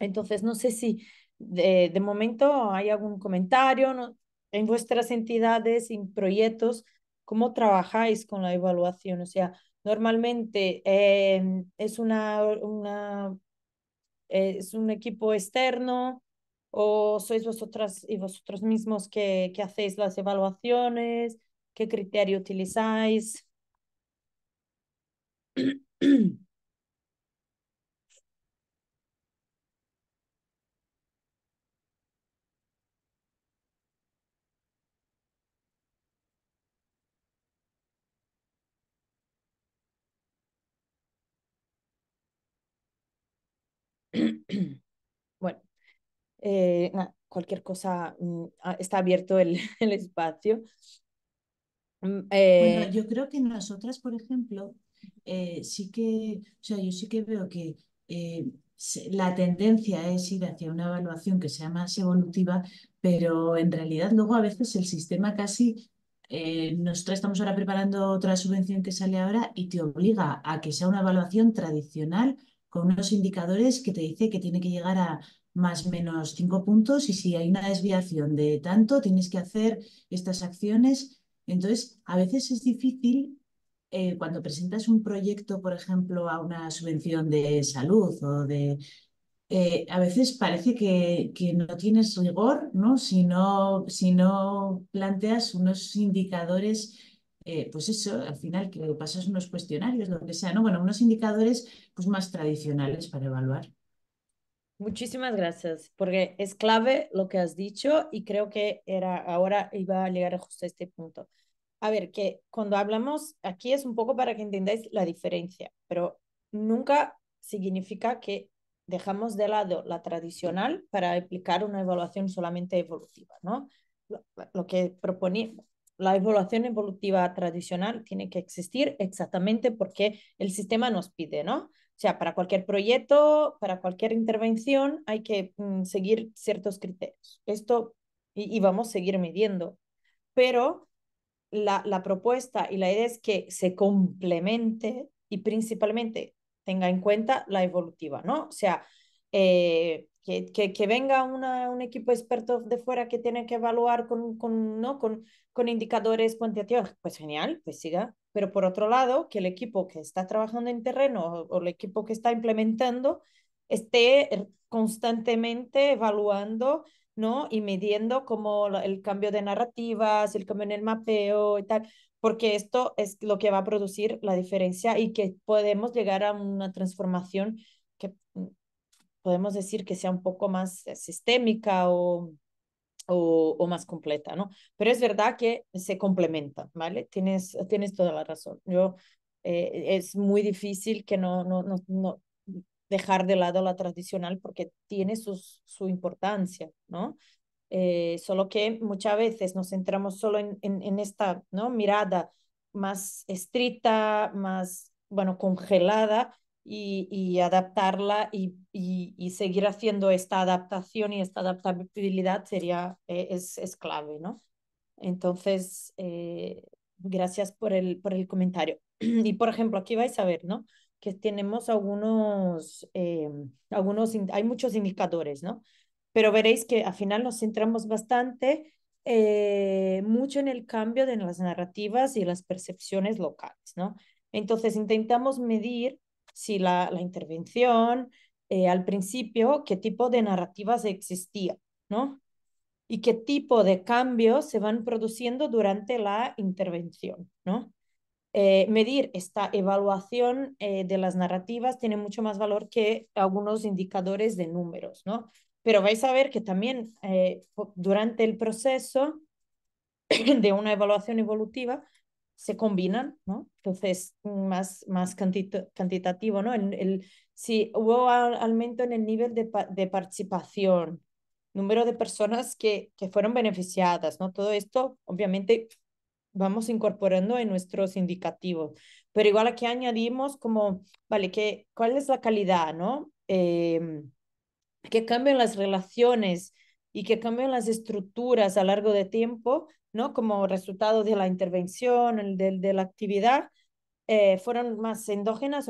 Entonces, no sé si de, momento, ¿hay algún comentario en vuestras entidades, y proyectos? ¿Cómo trabajáis con la evaluación? O sea, normalmente eh, es una, una es un equipo externo o sois vosotras y vosotros mismos que, que hacéis las evaluaciones, qué criterio utilizáis. (clears throat) (clears throat) (clears throat) bueno, eh, cualquier cosa, mm, ah, está abierto el, (laughs) espacio. Mm, bueno, eh, yo creo que nosotras, por ejemplo, eh, sí que, o sea, yo sí que veo que la tendencia es ir hacia una evaluación que sea más evolutiva, pero en realidad luego a veces el sistema casi, nosotros estamos ahora preparando otra subvención que sale ahora y te obliga a que sea una evaluación tradicional con unos indicadores que te dice que tiene que llegar a más o menos cinco puntos y si hay una desviación de tanto, tienes que hacer estas acciones. Entonces, a veces es difícil eh, cuando presentas un proyecto, por ejemplo, a una subvención de salud o de... Eh, a veces parece que, que, no tienes rigor, ¿no? Si, no, si no planteas unos indicadores eh, pues eso, al final que pasas unos cuestionarios, lo que sea, ¿no? Bueno, unos indicadores pues más tradicionales para evaluar. Muchísimas gracias, porque es clave lo que has dicho y creo que era ahora iba a llegar justo a este punto. A ver, que cuando hablamos aquí es un poco para que entendáis la diferencia, pero nunca significa que dejamos de lado la tradicional para aplicar una evaluación solamente evolutiva, ¿no? Lo, lo que proponí, la evaluación evolutiva tradicional tiene que existir exactamente porque el sistema nos pide, ¿no? O sea, para cualquier proyecto, para cualquier intervención, hay que mm, seguir ciertos criterios. Esto, y, vamos a seguir midiendo. Pero la, la propuesta y la idea es que se complemente y principalmente tenga en cuenta la evolutiva, ¿no? O sea, eh, que, que, venga una, un equipo experto de fuera que tiene que evaluar con, con, ¿no? con, con indicadores cuantitativos, pues genial, pues siga. Pero por otro lado, que el equipo que está trabajando en terreno o, el equipo que está implementando esté constantemente evaluando ¿no? y midiendo como el cambio de narrativas, el cambio en el mapeo y tal, porque esto es lo que va a producir la diferencia y que podemos llegar a una transformación podemos decir que sea un poco más eh, sistémica o, o, más completa, ¿no? Pero es verdad que se complementa, ¿vale? Tienes, tienes toda la razón. Yo, eh, es muy difícil que no, no, no, dejar de lado la tradicional porque tiene sus, su importancia, ¿no? Eh, solo que muchas veces nos centramos solo en, en, esta ¿no? mirada más estricta, más, bueno, congelada, y, adaptarla y, seguir haciendo esta adaptación y esta adaptabilidad sería, eh, es, clave, ¿no? Entonces, eh, gracias por el, por el comentario. (clears throat) Y por ejemplo, aquí vais a ver, ¿no? Que tenemos algunos, eh, algunos, hay muchos indicadores, ¿no? Pero veréis que al final nos centramos bastante mucho en el cambio de las narrativas y las percepciones locales, ¿no? Entonces intentamos medir si la, intervención eh, al principio, qué tipo de narrativas existía, ¿no? Y qué tipo de cambios se van produciendo durante la intervención, ¿no? Eh, medir esta evaluación eh, de las narrativas tiene mucho más valor que algunos indicadores de números, ¿no? Pero vais a ver que también durante el proceso (clears throat) de una evaluación evolutiva se combinan, ¿no? Entonces, más, más cantitativo, ¿no? El, el, si hubo aumento en el nivel de, participación, número de personas que, que fueron beneficiadas, ¿no? Todo esto, obviamente, vamos incorporando en nuestros indicativos, pero igual aquí añadimos como, vale, que, ¿cuál es la calidad, ¿no? Em, que cambien las relaciones y que cambien las estructuras a largo de tiempo ¿no? Como resultado de la intervención, de, la actividad, eh, fueron más endógenas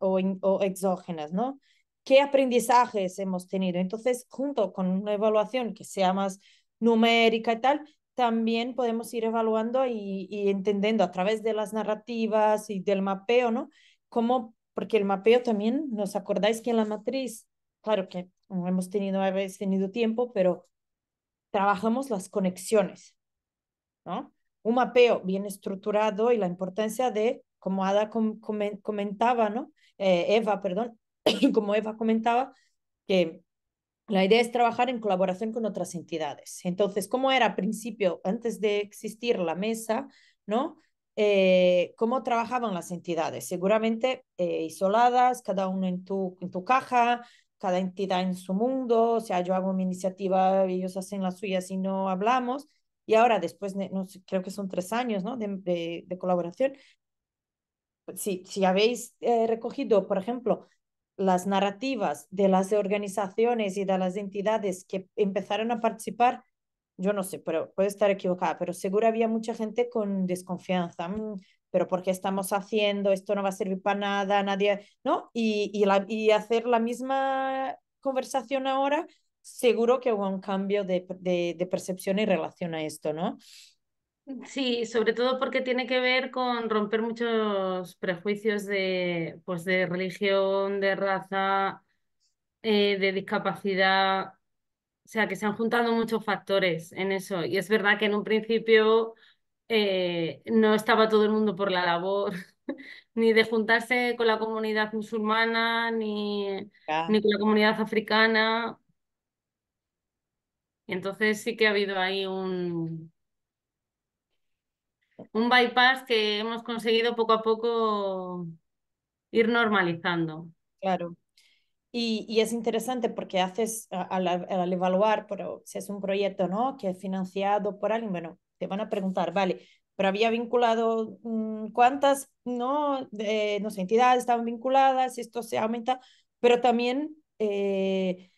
o, o, exógenas, ¿no? ¿Qué aprendizajes hemos tenido? Entonces, junto con una evaluación que sea más numérica y tal, también podemos ir evaluando y, y, entendiendo a través de las narrativas y del mapeo, ¿no? Cómo, porque el mapeo también, ¿nos acordáis que en la matriz, claro que hemos tenido, tenido tiempo, pero trabajamos las conexiones, un mapeo bien estructurado y la importancia de, como Ada comentaba, eh, Eva, perdón, (clears throat) como Eva comentaba, que la idea es trabajar en colaboración con otras entidades. Entonces, ¿cómo era al principio, antes de existir la mesa, ¿no? Eh, cómo trabajaban las entidades, seguramente eh, isoladas, cada uno en tu, en tu caja, cada entidad en su mundo, o sea, yo hago mi iniciativa, ellos hacen la suya si no hablamos, y ahora, después, de, no creo que son tres años ¿no? de, colaboración, pues si, habéis eh, recogido, por ejemplo, las narrativas de las organizaciones y de las entidades que empezaron a participar, yo no sé, pero puedo estar equivocada, pero seguro había mucha gente con desconfianza. Mm, pero ¿por qué estamos haciendo? Esto no va a servir para nada, nadie, ¿no? Y, y hacer la misma conversación ahora seguro que hubo un cambio de, percepción y relación a esto, ¿no? Sí, sobre todo porque tiene que ver con romper muchos prejuicios de, pues de religión, de raza, eh, de discapacidad. O sea, que se han juntado muchos factores en eso. Y es verdad que en un principio eh, no estaba todo el mundo por la labor, (laughs) ni de juntarse con la comunidad musulmana, ni, ni con la comunidad africana. Entonces sí que ha habido ahí un, un bypass que hemos conseguido poco a poco ir normalizando. Claro. Y, es interesante porque haces, al, evaluar pero si es un proyecto ¿no? que es financiado por alguien, bueno, te van a preguntar, vale, pero había vinculado mm, cuántas no, entidades estaban vinculadas, esto se aumenta, pero también eh,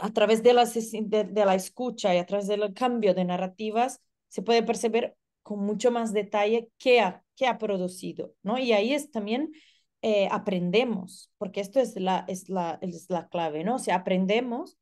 a través de la, de, la escucha y a través del cambio de narrativas, se puede percibir con mucho más detalle qué ha, ha producido, ¿no? Y ahí es también eh, aprendemos, porque esto es la, es la, es la clave, ¿no? O sea, aprendemos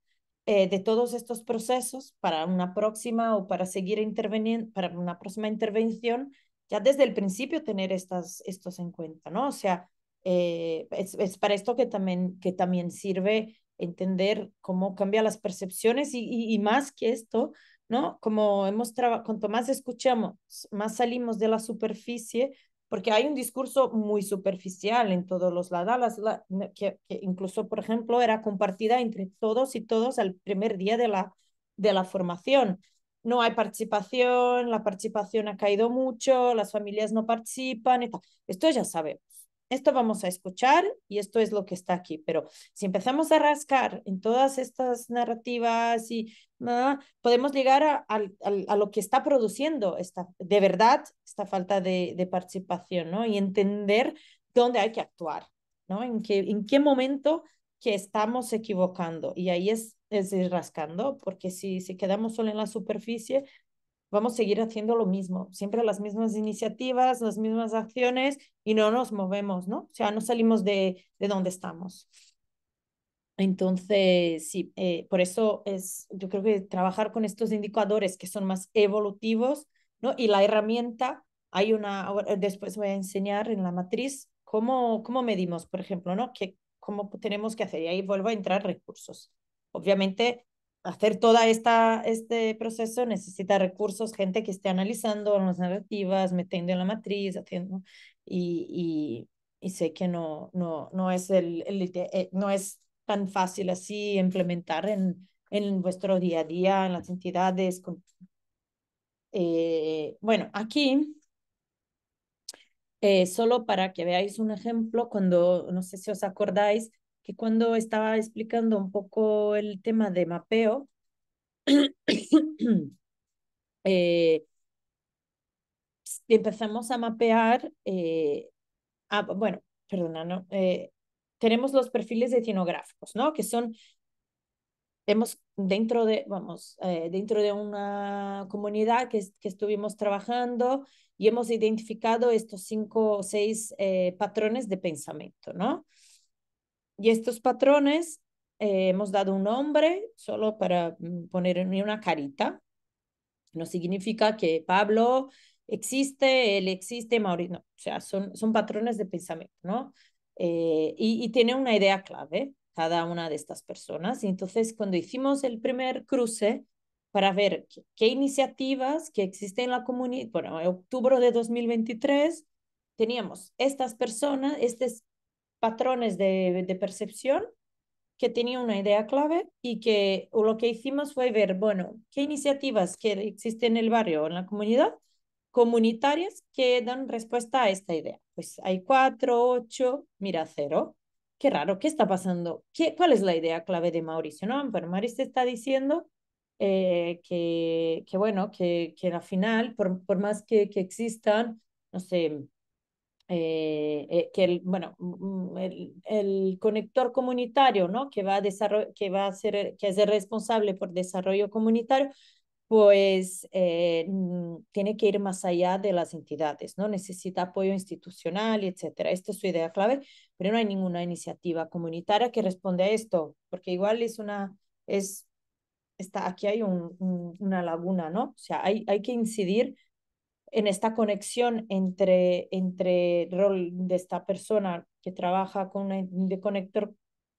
eh, de todos estos procesos para una próxima o para seguir interveniendo, para una próxima intervención, ya desde el principio tener estas, estos en cuenta, ¿no? O sea, eh, es, es, para esto que también, que también sirve entender cómo cambian las percepciones y, más que esto, ¿no? Como hemos trabajado, cuanto más escuchamos, más salimos de la superficie, porque hay un discurso muy superficial en todos los ladalas, que, incluso, por ejemplo, era compartida entre todos y todos al primer día de la, de la formación. No hay participación, la participación ha caído mucho, las familias no participan, esto ya sabemos, esto vamos a escuchar y esto es lo que está aquí, pero si empezamos a rascar en todas estas narrativas y nada, ah, podemos llegar a, lo que está produciendo esta, de verdad esta falta de, participación ¿no? y entender dónde hay que actuar, ¿no? en, qué, en qué momento que estamos equivocando y ahí es, ir rascando, porque si, si quedamos solo en la superficie, vamos a seguir haciendo lo mismo, siempre las mismas iniciativas, las mismas acciones y no nos movemos, ¿no? O sea, no salimos de, de donde estamos. Entonces, sí, eh, por eso es, yo creo que trabajar con estos indicadores que son más evolutivos, ¿no? Y la herramienta, hay una, después voy a enseñar en la matriz cómo, cómo medimos, por ejemplo, ¿no? Que, cómo tenemos que hacer y ahí vuelvo a entrar recursos. Obviamente, hacer todo este proceso necesita recursos, gente que esté analizando las narrativas, metiendo en la matriz, haciendo, y, y, y sé que no, no, no, es el, eh, no es tan fácil así implementar en, en vuestro día a día, en las entidades. Eh, bueno, aquí, eh, solo para que veáis un ejemplo, cuando, no sé si os acordáis, cuando estaba explicando un poco el tema de mapeo, (coughs) eh, empezamos a mapear, eh, ah, bueno, perdona, eh, tenemos los perfiles etnográficos, ¿no? Que son, hemos dentro de, vamos, dentro de una comunidad que, que, estuvimos trabajando y hemos identificado estos cinco o seis patrones de pensamiento, ¿no? Y estos patrones eh, hemos dado un nombre solo para mm, poner una carita. No significa que Pablo existe, él existe, Mauricio. No. O sea, son, son patrones de pensamiento, ¿no? Eh, y, tiene una idea clave cada una de estas personas. entonces, cuando hicimos el primer cruce para ver qué, iniciativas que existen en la comunidad, bueno, en octubre de 2023 teníamos estas personas, estos patrones de, percepción que tenía una idea clave y que lo que hicimos fue ver, bueno, qué iniciativas que existen en el barrio o en la comunidad comunitarias que dan respuesta a esta idea. Pues hay cuatro, ocho, mira, cero. Qué raro, ¿qué está pasando? ¿Qué, ¿Cuál es la idea clave de Mauricio? No, pero Mauricio está diciendo eh, que, que, bueno, que, que al final, por, más que, que existan, no sé, eh, eh, que el, bueno, mm, mm, el, el, conector comunitario, ¿no? Que va a, que va a ser, que es responsable por desarrollo comunitario, pues eh, mm, tiene que ir más allá de las entidades, ¿no? Necesita apoyo institucional, etcétera. Esta es su idea clave, pero no hay ninguna iniciativa comunitaria que responda a esto, porque igual es una, es, está, aquí hay un, una laguna, ¿no? O sea, hay, hay que incidir en esta conexión entre, entre el rol de esta persona que trabaja con de conector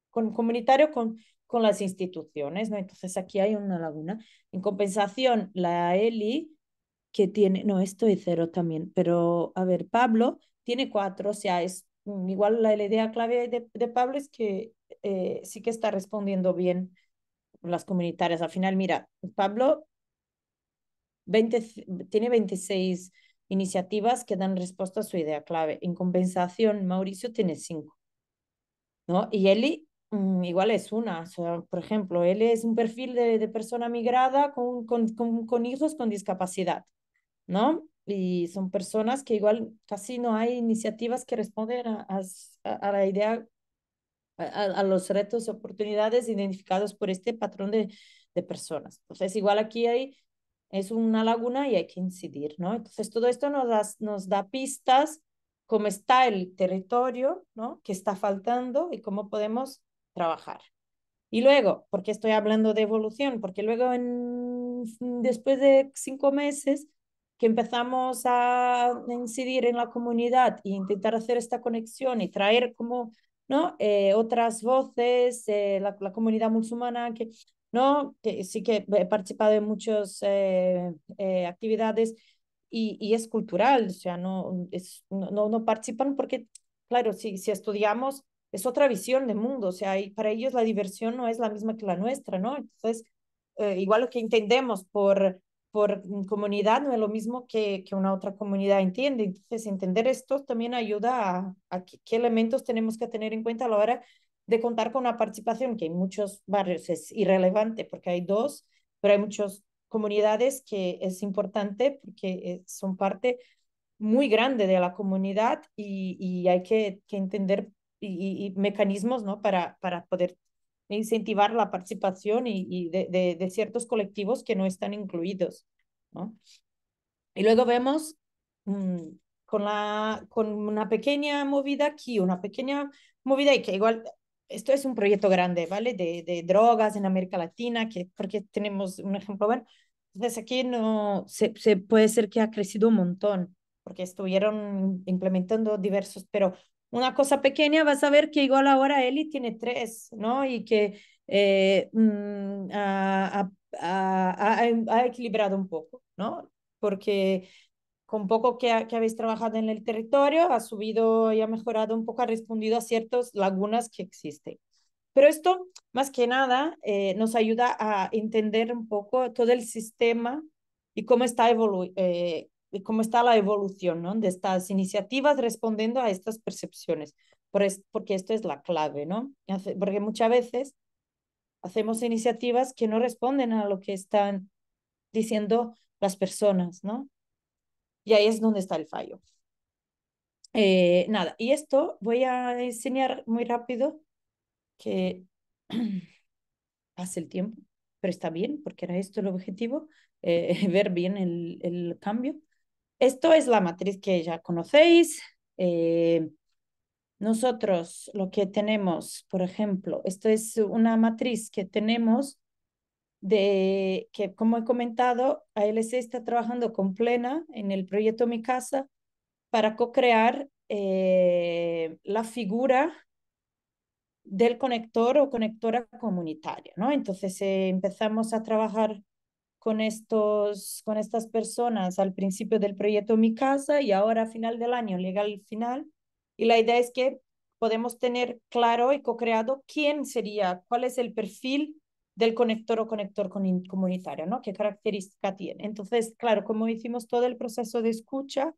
con, comunitario con, con las instituciones, ¿no? Entonces aquí hay una laguna. En compensación, la Eli, que tiene, no, esto es cero también, pero a ver, Pablo tiene cuatro, o sea, es mm, igual la, idea clave de, de, Pablo es que eh, sí que está respondiendo bien las comunitarias. Al final, mira, Pablo 20, tiene 26 iniciativas que dan respuesta a su idea clave. En compensación, Mauricio tiene 5. ¿no? Y Eli mm, igual es una. por ejemplo, él es un perfil de, persona migrada con, con, hijos con discapacidad. ¿no? Y son personas que igual casi no hay iniciativas que responden a, la idea, a, los retos, y oportunidades identificados por este patrón de, de personas. Entonces, igual aquí hay es una laguna y hay que incidir, ¿no? Entonces, todo esto nos da, nos da pistas cómo está el territorio, ¿no? ¿Qué está faltando y cómo podemos trabajar? Y luego, ¿por qué estoy hablando de evolución? Porque luego, en, después de cinco meses que empezamos a incidir en la comunidad e intentar hacer esta conexión y traer como, ¿no? Eh, otras voces, eh, la, la comunidad musulmana, que ¿no? Que, sí que he participado en muchas eh, eh, actividades y, y, es cultural, o sea, no, no, no participan porque, claro, si, si estudiamos es otra visión del mundo, o sea, y para ellos la diversión no es la misma que la nuestra, ¿no? Entonces, eh, igual lo que entendemos por, por comunidad no es lo mismo que, que una otra comunidad entiende, entonces entender esto también ayuda a, qué, qué, elementos tenemos que tener en cuenta a la hora de contar con una participación que en muchos barrios es irrelevante porque hay dos, pero hay muchas comunidades que es importante porque eh, son parte muy grande de la comunidad y, hay que, entender y, mecanismos ¿no? para, para poder incentivar la participación de, ciertos colectivos que no están incluidos. ¿no? Y luego vemos mm, con, la, con una pequeña movida aquí, una pequeña movida y que igual esto es un proyecto grande, ¿vale? De, de drogas en América Latina, que, porque tenemos un ejemplo, bueno, entonces pues aquí no, se, se puede ser que ha crecido un montón, porque estuvieron implementando diversos, pero una cosa pequeña vas a ver que igual ahora Eli tiene tres, ¿no? Y que eh, mm, ha equilibrado un poco, ¿no? Porque con poco que, habéis trabajado en el territorio, ha subido y ha mejorado un poco, ha respondido a ciertas lagunas que existen. Pero esto, más que nada, eh, nos ayuda a entender un poco todo el sistema y cómo está, eh, y cómo está la evolución ¿no? de estas iniciativas respondiendo a estas percepciones, porque esto es la clave, ¿no? porque muchas veces hacemos iniciativas que no responden a lo que están diciendo las personas, ¿no? Y ahí es donde está el fallo. Eh, nada, y esto voy a enseñar muy rápido que (clears throat) pasa el tiempo, pero está bien, porque era esto el objetivo, eh, (laughs) ver bien el, cambio. Esto es la matriz que ya conocéis. Eh, nosotros lo que tenemos, por ejemplo, esto es una matriz que tenemos de que, como he comentado, ALC está trabajando con Plena en el proyecto Mi Casa para co-crear eh, la figura del conector o conectora comunitaria, ¿no? Entonces eh, empezamos a trabajar con, estos, con estas personas al principio del proyecto Mi Casa y ahora a final del año llega al final y la idea es que podemos tener claro y co-creado quién sería, cuál es el perfil del conector o conector comunitario, ¿no? ¿Qué característica tiene? Entonces, claro, como hicimos todo el proceso de escucha,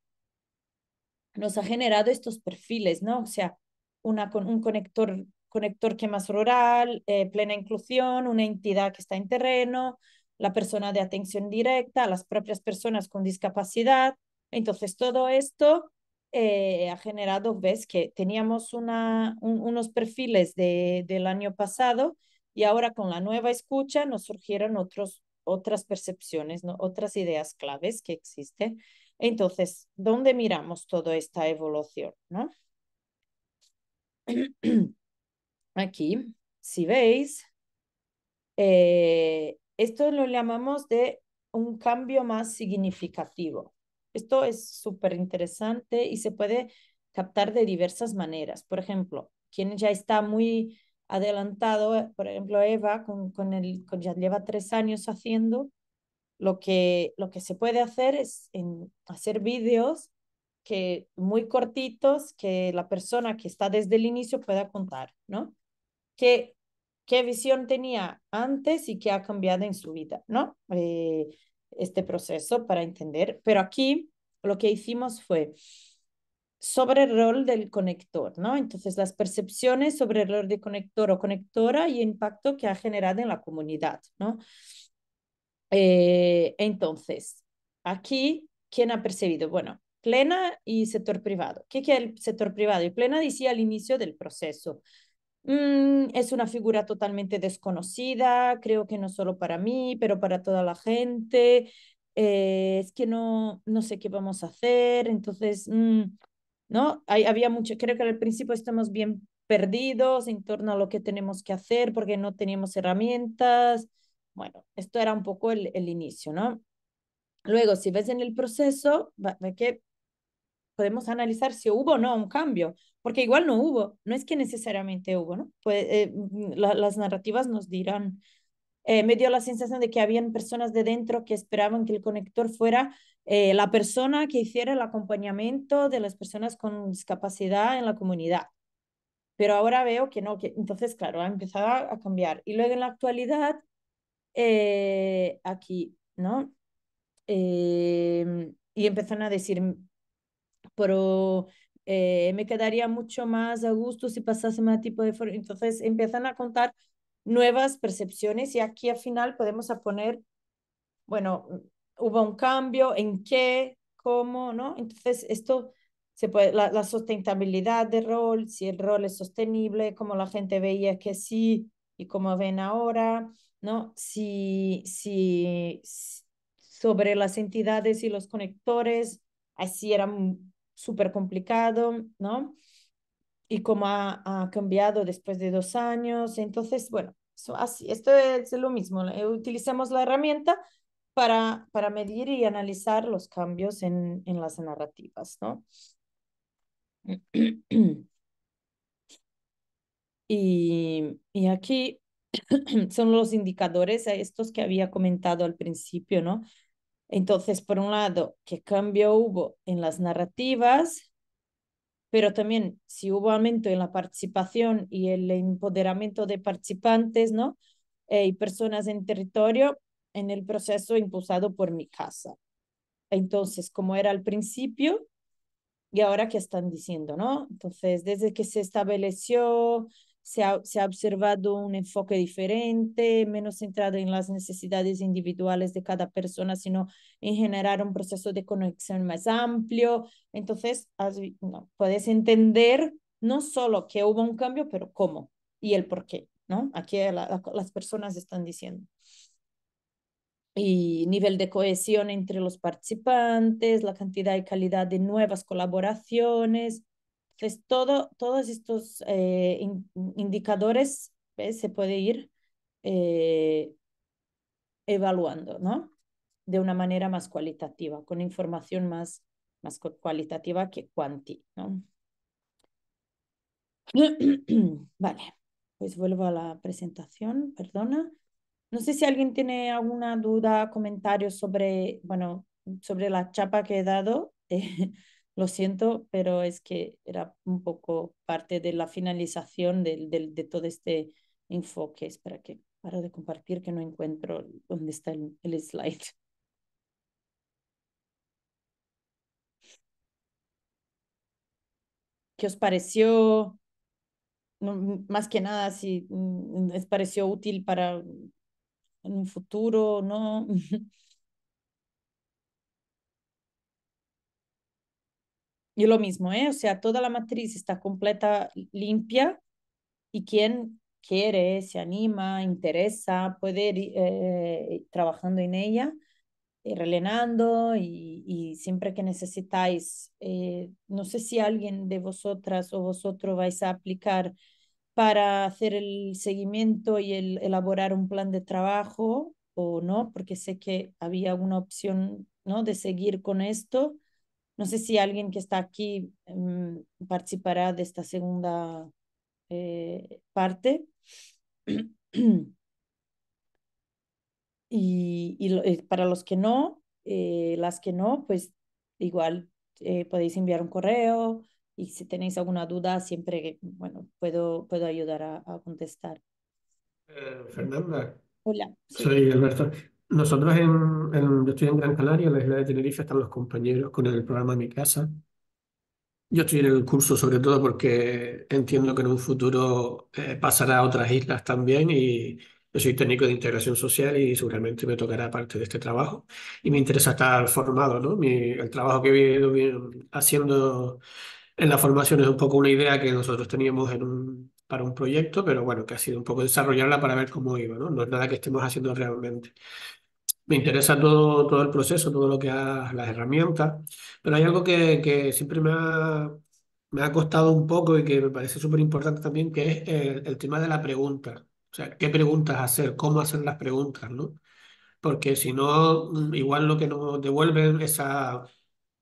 nos ha generado estos perfiles, ¿no? O sea, una, un conector, conector que más rural, eh, plena inclusión, una entidad que está en terreno, la persona de atención directa, las propias personas con discapacidad. Entonces, todo esto eh, ha generado, ves, que teníamos una, unos perfiles de, del año pasado y ahora con la nueva escucha nos surgieron otros, otras percepciones, ¿no? otras ideas claves que existen. Entonces, ¿dónde miramos toda esta evolución? ¿no? (clears throat) Aquí, si veis, eh, esto lo llamamos de un cambio más significativo. Esto es súper interesante y se puede captar de diversas maneras. Por ejemplo, quien ya está muy adelantado, eh, por ejemplo, Eva, con, con el, con, ya lleva tres años haciendo, lo que, lo que se puede hacer es en hacer vídeos que muy cortitos que la persona que está desde el inicio pueda contar, ¿no? ¿Qué, qué visión tenía antes y qué ha cambiado en su vida, ¿no? Eh, este proceso para entender. Pero aquí lo que hicimos fue sobre el rol del conector, ¿no? Entonces, las percepciones sobre el rol de conector o conectora y impacto que ha generado en la comunidad, ¿no? Eh, entonces, aquí, ¿quién ha percibido? Bueno, plena y sector privado. ¿Qué quiere el sector privado? Y plena decía al inicio del proceso. Mm, es una figura totalmente desconocida, creo que no solo para mí, pero para toda la gente. Eh, es que no, no sé qué vamos a hacer, entonces... Mm, ¿no? había mucho, creo que al principio estamos bien perdidos en torno a lo que tenemos que hacer porque no teníamos herramientas. Bueno, esto era un poco el, inicio, ¿no? Luego, si ves en el proceso, que podemos analizar si hubo o no un cambio, porque igual no hubo, no es que necesariamente hubo, ¿no? Pues, las narrativas nos dirán, eh, me dio la sensación de que habían personas de dentro que esperaban que el conector fuera eh, la persona que hiciera el acompañamiento de las personas con discapacidad en la comunidad. Pero ahora veo que no, que entonces, claro, ha empezado a cambiar. Y luego en la actualidad, eh, aquí, ¿no? Em, y empiezan a decir, pero eh, me quedaría mucho más a gusto si pasase más tipo de... Entonces empiezan a contar nuevas percepciones y aquí al final podemos a poner, bueno, hubo un cambio, en qué, cómo, ¿no? Entonces, esto se puede, la, la, sustentabilidad del rol, si el rol es sostenible, como la gente veía que sí y como ven ahora, ¿no? Si, si sobre las entidades y los conectores, así era súper complicado, ¿no? Y cómo ha, cambiado después de dos años. Entonces, bueno, así, esto es lo mismo. Utilizamos la herramienta, para, para medir y analizar los cambios en, en las narrativas, ¿no? (clears throat) Y, y aquí (clears throat) son los indicadores a eh, estos que había comentado al principio, ¿no? Entonces, por un lado, qué cambio hubo en las narrativas, pero también si hubo aumento en la participación y el empoderamiento de participantes, ¿no? Eh, y personas en territorio, en el proceso impulsado por mi casa. Entonces, como era al principio y ahora que están diciendo, ¿no? Entonces, desde que se estableció, se ha, observado un enfoque diferente, menos centrado en las necesidades individuales de cada persona, sino en generar un proceso de conexión más amplio. Entonces, puedes entender no solo que hubo un cambio, pero cómo y el por qué, ¿no? Aquí las personas están diciendo y nivel de cohesión entre los participantes, la cantidad y calidad de nuevas colaboraciones. Entonces, todo, todos estos eh, indicadores se puede ir eh, evaluando, ¿no? De una manera más cualitativa, con información más, más cualitativa que cuanti, (clears throat) Vale, pues vuelvo a la presentación, perdona. No sé si alguien tiene alguna duda, comentario sobre, bueno, sobre la chapa que he dado. (laughs) Eh, lo siento, pero es que era un poco parte de la finalización de, de, de todo este enfoque. Espera que paro de compartir que no encuentro dónde está el, slide. (laughs) ¿Qué os pareció? más que nada, si os mm, pareció útil para en un futuro, ¿no? (laughs) y lo mismo, ¿eh? O sea, toda la matriz está completa, limpia, y quien quiere, se anima, interesa, puede ir eh, trabajando en ella, y relenando, y, siempre que necesitáis, eh, no sé si alguien de vosotras o vosotros vais a aplicar para hacer el seguimiento y el elaborar un plan de trabajo o no, porque sé que había una opción ¿no? de seguir con esto. No sé si alguien que está aquí mm, participará de esta segunda eh, parte. (clears throat) y, y, para los que no, eh, las que no, pues igual eh, podéis enviar un correo, y si tenéis alguna duda, siempre bueno, puedo, puedo ayudar a, contestar. Eh, Fernanda. Hola. Soy Alberto. Nosotros, en, yo estoy en Gran Canaria, en la isla de Tenerife, están los compañeros con el programa Mi Casa. Yo estoy en el curso sobre todo porque entiendo que en un futuro eh, pasará a otras islas también y yo soy técnico de integración social y seguramente me tocará parte de este trabajo. Y me interesa estar formado, ¿no? el trabajo que he ido haciendo en la formación es un poco una idea que nosotros teníamos en para un proyecto, pero bueno, que ha sido un poco desarrollarla para ver cómo iba, ¿no? No es nada que estemos haciendo realmente. Me interesa todo, todo el proceso, todo lo que ha, las herramientas, pero hay algo que, que siempre me ha, me ha costado un poco y que me parece súper importante también, que es el, tema de la pregunta. O sea, qué preguntas hacer, cómo hacer las preguntas, ¿no? Porque si no, mm, igual lo que nos devuelven esa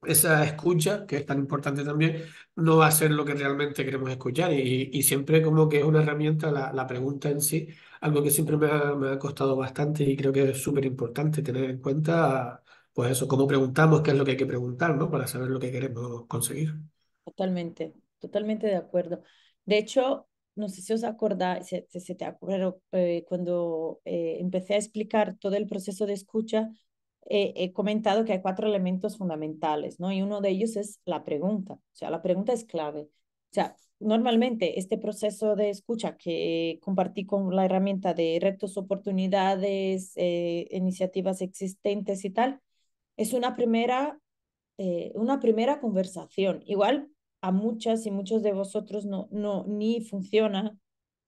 esa escucha, que es tan importante también, no va a ser lo que realmente queremos escuchar. Y, y siempre como que es una herramienta, la, la pregunta en sí, algo que siempre me ha, costado bastante y creo que es súper importante tener en cuenta, pues eso, cómo preguntamos, qué es lo que hay que preguntar, ¿no? Para saber lo que queremos conseguir. Totalmente, totalmente de acuerdo. De hecho, no sé si os acordáis, se, se, te acuerdo, eh, cuando eh, empecé a explicar todo el proceso de escucha, eh, he comentado que hay cuatro elementos fundamentales, ¿no? Y uno de ellos es la pregunta, o sea, la pregunta es clave. O sea, normalmente este proceso de escucha que compartí con la herramienta de retos, oportunidades, eh, iniciativas existentes y tal, es una primera, eh, una primera conversación. Igual a muchas y muchos de vosotros no, no ni funciona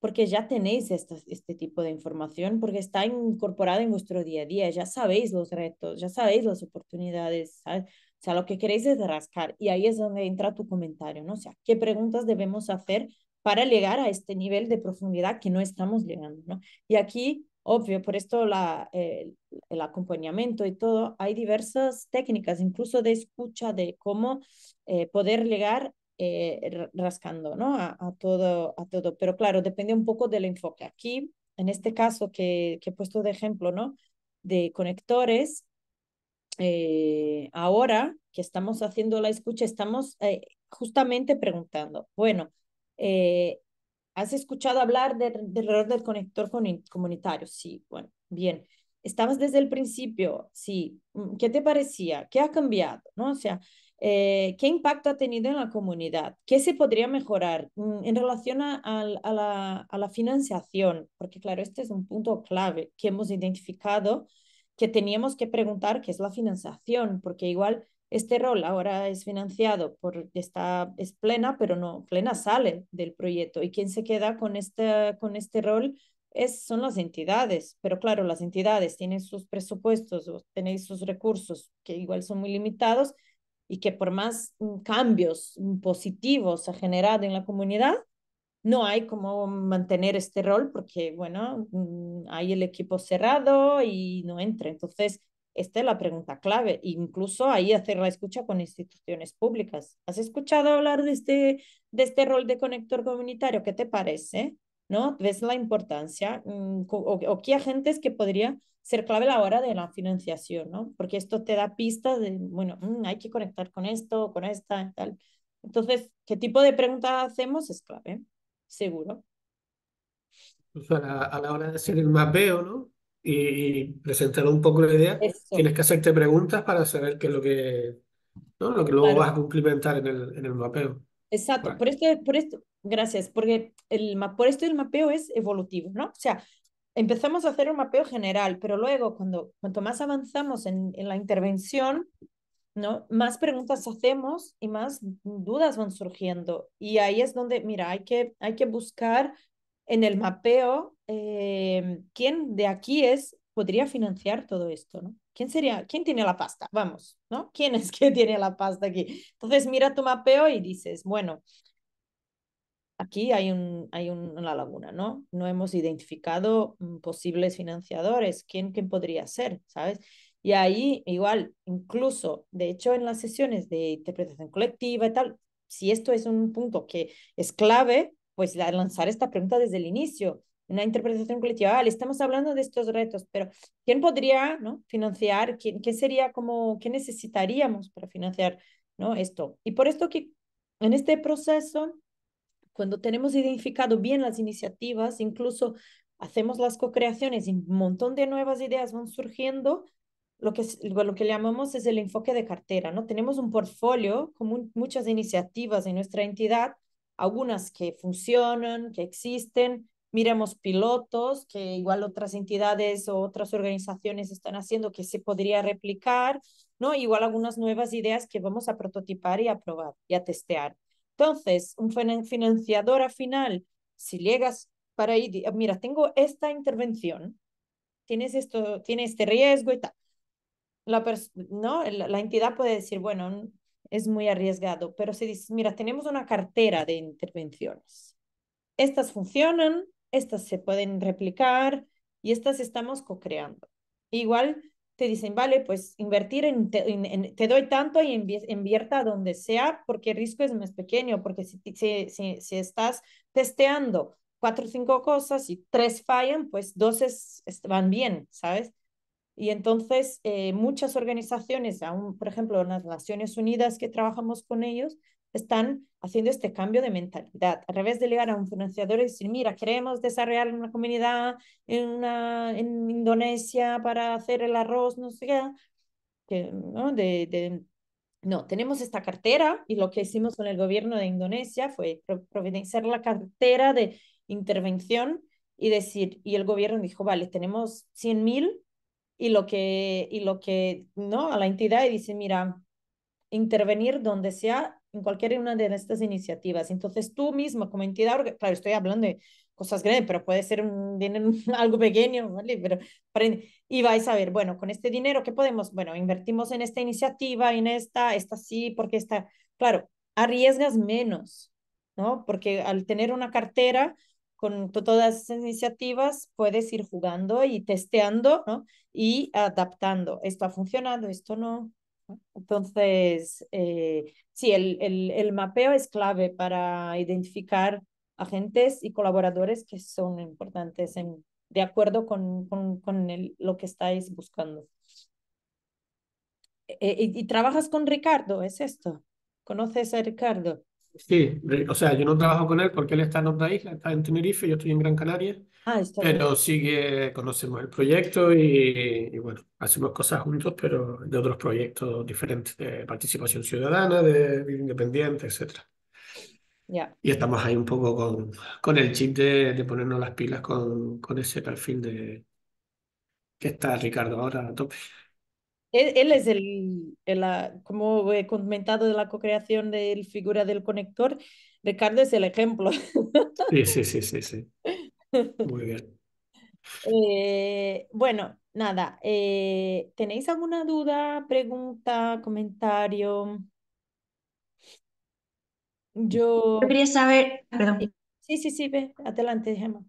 porque ya tenéis esta, este tipo de información, porque está incorporada en vuestro día a día, ya sabéis los retos, ya sabéis las oportunidades, O sea, lo que queréis es rascar y ahí es donde entra tu comentario, ¿no? O sea, ¿qué preguntas debemos hacer para llegar a este nivel de profundidad que no estamos llegando, ¿no? Y aquí, obvio, por esto la, el acompañamiento y todo, hay diversas técnicas, incluso de escucha de cómo eh, poder llegar eh, rascando ¿no? A, todo, a todo. Pero claro, depende un poco del enfoque. Aquí, en este caso que, he puesto de ejemplo, ¿no? de conectores, eh, ahora que estamos haciendo la escucha, estamos eh, justamente preguntando, bueno, ¿has escuchado hablar del error del conector comunitario? Sí, bueno, bien. ¿Estabas desde el principio? Sí. Mm, ¿Qué te parecía? ¿Qué ha cambiado? ¿No? O sea, eh, ¿qué impacto ha tenido en la comunidad? ¿Qué se podría mejorar mm, en relación a, la, financiación? Porque claro, este es un punto clave que hemos identificado que teníamos que preguntar qué es la financiación, porque igual este rol ahora es financiado por esta, es plena, pero no, plena sale del proyecto y quien se queda con este, con este rol es, son las entidades, pero claro, las entidades tienen sus presupuestos, tenéis sus recursos que igual son muy limitados y que por más mm, cambios mm, positivos ha generado en la comunidad, no hay cómo mantener este rol porque, bueno, mm, hay el equipo cerrado y no entra. Entonces, esta es la pregunta clave. Incluso ahí hacer la escucha con instituciones públicas. ¿Has escuchado hablar de este, de este rol de conector comunitario? ¿Qué te parece? ¿No? ¿Ves la importancia? o qué agentes que podría ser clave la hora de la financiación, ¿no? Porque esto te da pistas de, bueno, mm, hay que conectar con esto, con esta, tal. Entonces, ¿qué tipo de preguntas hacemos es clave, seguro? Pues a, la, hora de hacer el mapeo, ¿no? Y, presentar un poco la idea, tienes que hacerte preguntas para saber qué es lo que, ¿no? lo que luego vas a cumplimentar en el, en el mapeo. Exacto, por, esto, por esto, gracias, porque el, por esto el mapeo es evolutivo, ¿no? O sea, empezamos a hacer un mapeo general, pero luego cuando, cuanto más avanzamos en, en la intervención, ¿no? Más preguntas hacemos y más dudas van surgiendo. Y ahí es donde, mira, hay que, hay que buscar en el mapeo eh, quién de aquí es, podría financiar todo esto, ¿no? ¿Quién sería, quién tiene la pasta? Vamos, ¿no? ¿Quién es (laughs) que tiene la pasta aquí? Entonces mira tu mapeo y dices, bueno, aquí hay, un, hay un, una laguna, ¿no? No hemos identificado mm, posibles financiadores, ¿quién, quién podría ser, ¿sabes? Y ahí igual, incluso, de hecho, en las sesiones de interpretación colectiva y tal, si esto es un punto que es clave, pues lanzar esta pregunta desde el inicio. Una interpretación colectiva, estamos hablando de estos retos, pero ¿quién podría ¿no? financiar? ¿Quién, ¿Qué sería como, qué necesitaríamos para financiar ¿no? esto? Y por esto que en este proceso cuando tenemos identificado bien las iniciativas, incluso hacemos las co-creaciones y un montón de nuevas ideas van surgiendo, lo que, lo que llamamos es el enfoque de cartera, ¿no? Tenemos un portfolio con muchas iniciativas en nuestra entidad, algunas que funcionan, que existen, miremos pilotos que igual otras entidades o otras organizaciones están haciendo que se podría replicar, ¿no? Igual algunas nuevas ideas que vamos a prototipar y a probar y a testear. Entonces, un financiador al final, si llegas para ahí, mira, tengo esta intervención, tienes esto, tiene este riesgo y tal. La, ¿no? la, entidad puede decir, bueno, es muy arriesgado, pero si dices, mira, tenemos una cartera de intervenciones. Estas funcionan, estas se pueden replicar y estas estamos co-creando. Igual te dicen, vale, pues invertir en, te doy tanto y invierta donde sea porque el riesgo es más pequeño, porque si, si, estás testeando cuatro o cinco cosas y tres fallan, pues dos van bien, ¿sabes? Y entonces eh, muchas organizaciones, aún por ejemplo las Naciones Unidas que trabajamos con ellos, están haciendo este cambio de mentalidad. A revés de llegar a un financiador y decir, mira, queremos desarrollar una comunidad en, una, en Indonesia para hacer el arroz, no sé qué, que, ¿no? De, de, no, tenemos esta cartera y lo que hicimos con el gobierno de Indonesia fue providenciar la cartera de intervención y decir, y el gobierno dijo, vale, tenemos 100 mil y lo que, y lo que, ¿no? A la entidad y dice, mira, intervenir donde sea en cualquier una de estas iniciativas. Entonces tú mismo como entidad, claro, estoy hablando de cosas grandes, pero puede ser un, (laughs) algo pequeño, ¿vale? Pero, y vais a ver, bueno, con este dinero, ¿qué podemos? Bueno, invertimos en esta iniciativa, en esta, esta sí, porque esta, claro, arriesgas menos, ¿no? Porque al tener una cartera con todas esas iniciativas puedes ir jugando y testeando, ¿no? Y adaptando. Esto ha funcionado, esto no. Entonces, eh, sí, el, mapeo es clave para identificar agentes y colaboradores que son importantes de acuerdo con, lo que estáis buscando. E, e, y, trabajas con Ricardo, ¿es esto? ¿Conoces a Ricardo? Sí, o sea, yo no trabajo con él porque él está en otra isla, está en Tenerife, yo estoy en Gran Canaria, Ah, está pero sí que conocemos el proyecto y, bueno, hacemos cosas juntos, pero de otros proyectos diferentes, de participación ciudadana, de vida independiente, etcétera. Ya. Y estamos ahí un poco con, con el chip de, de ponernos las pilas con, con ese perfil de que está Ricardo ahora a tope. E-, él, es el, ah, como he comentado de la co-creación del figura del conector, Ricardo es el ejemplo. Sí, sí, sí, sí, sí. Muy bien. (laughs) Eh, bueno, nada, eh, ¿tenéis alguna duda, pregunta, comentario? Yo... Yo quería saber, perdón. Sí, sí, sí, ve, adelante, Gemma.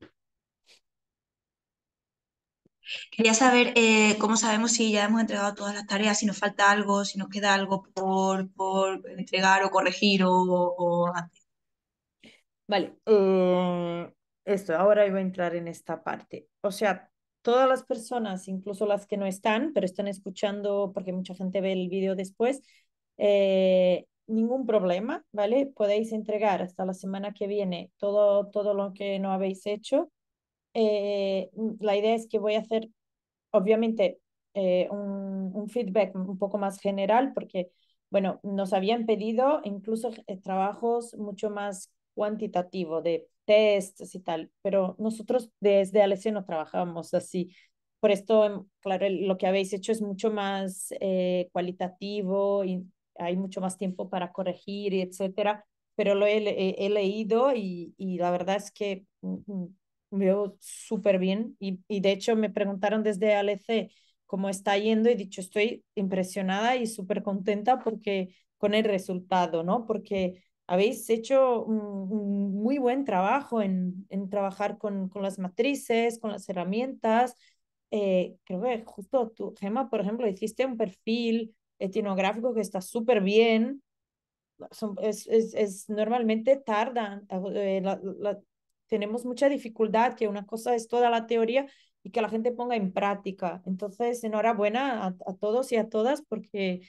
Quería saber eh, cómo sabemos si ya hemos entregado todas las tareas, si nos falta algo, si nos queda algo por, por entregar o corregir o, o... Vale, eh, esto ahora iba a entrar en esta parte. O sea, todas las personas, incluso las que no están, pero están escuchando porque mucha gente ve el vídeo después, eh, ningún problema, ¿vale? Podéis entregar hasta la semana que viene todo, todo lo que no habéis hecho eh, mm, la idea es que voy a hacer, obviamente, eh, un, un, feedback un poco más general, porque, bueno, nos habían pedido incluso eh, trabajos mucho más cuantitativos, de tests y tal, pero nosotros desde Alesio no trabajamos así. Por esto, em, claro, lo que habéis hecho es mucho más cualitativo y hay mucho más tiempo para corregir, y etcétera, pero lo he, he leído y, y la verdad es que mm, mm, veo súper bien y, y, de hecho me preguntaron desde ALC cómo está yendo y dicho estoy impresionada y súper contenta porque con el resultado, ¿no? Porque habéis hecho un, muy buen trabajo en, en trabajar con, con, las matrices, con las herramientas. Eh, creo que justo tú, Gema por ejemplo, hiciste un perfil etnográfico que está súper bien, es, es, normalmente tardan, eh, la, tenemos mucha dificultad, que una cosa es toda la teoría y que la gente ponga en práctica. Entonces, enhorabuena a, todos y a todas porque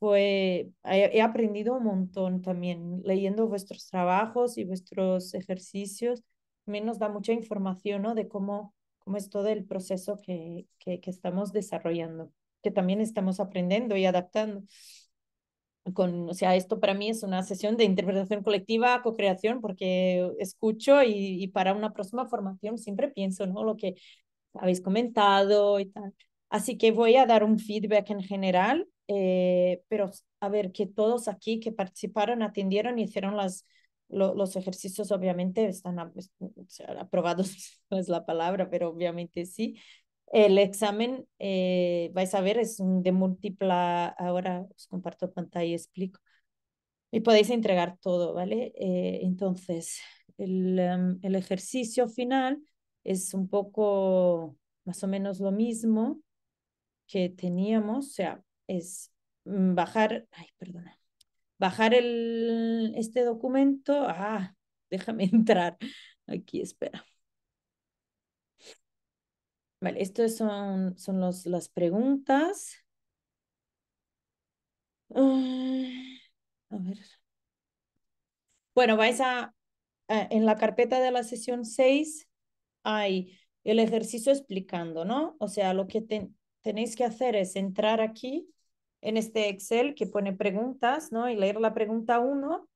fue, he, aprendido un montón también leyendo vuestros trabajos y vuestros ejercicios. También nos da mucha información ¿no? de cómo, cómo es todo el proceso que, que, que estamos desarrollando, que también estamos aprendiendo y adaptando con, o sea, esto para mí es una sesión de interpretación colectiva, co-creación, porque escucho y, y, para una próxima formación siempre pienso, ¿no? Lo que habéis comentado y tal. Así que voy a dar un feedback en general, eh, pero a ver, que todos aquí que participaron, atendieron y hicieron las, los ejercicios, obviamente, están pues, aprobados, (laughs) no es la palabra, pero obviamente sí, el examen, eh, vais a ver, es de múltipla, ahora os comparto pantalla y explico. Y podéis entregar todo, ¿vale? Eh, entonces, el, em, el ejercicio final es un poco más o menos lo mismo que teníamos, o sea, es mm, bajar, ay, perdona, bajar el, este documento, ah, déjame (laughs) entrar aquí, espera. Vale, estas son, son las preguntas. Bueno, vais a, eh, en la carpeta de la sesión 6 hay el ejercicio explicando, ¿no? O sea, lo que tenéis que hacer es entrar aquí en este Excel que pone preguntas, ¿no? Y leer la pregunta 1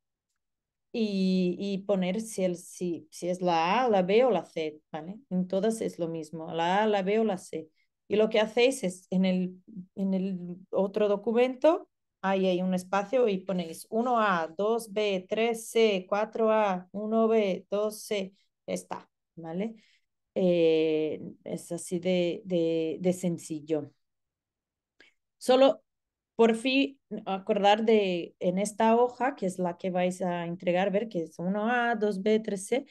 y, poner si, el, si es la A, la B o la C, ¿vale? En todas es lo mismo, la A, la B o la C. Y lo que hacéis es en el, en el otro documento, ahí hay un espacio y ponéis 1A, 2B, 3C, 4A, 1B, 2C, está, ¿vale? Eh, es así de, de sencillo. Solo por fin acordar de en esta hoja, que es la que vais a entregar, ver que es 1A, 2B, 3C,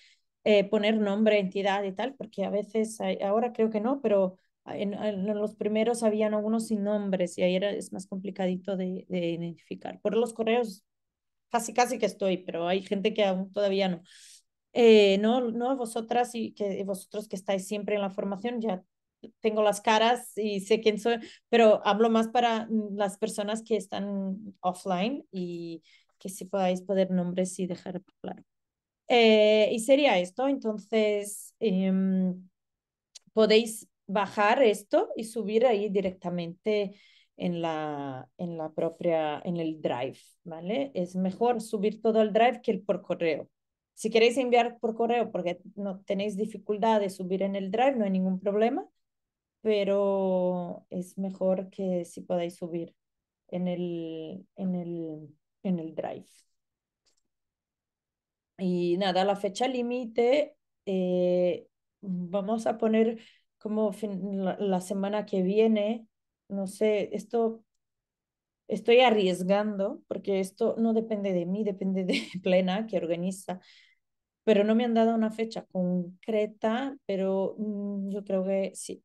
poner nombre, entidad y tal, porque a veces, ahora creo que no, pero en, los primeros habían algunos sin nombres y ahí era, es más complicadito de, identificar. Por los correos casi casi que estoy, pero hay gente que aún todavía no. Eh, no, no vosotras y que vosotros que estáis siempre en la formación ya tengo las caras y sé quién soy, pero hablo más para mm, las personas que están offline y que si podáis poner nombres y dejar claro. Eh, y sería esto, entonces em, podéis bajar esto y subir ahí directamente en la, en la propia, en el drive, ¿vale? Es mejor subir todo el drive que el por correo. Si queréis enviar por correo porque no tenéis dificultad de subir en el drive, no hay ningún problema pero es mejor que si podáis subir en el, en el, en el drive. Y nada, la fecha límite eh, vamos a poner como la, semana que viene, no sé, esto estoy arriesgando porque esto no depende de mí, depende de (laughs) Plena que organiza, pero no me han dado una fecha concreta, pero mm, yo creo que sí,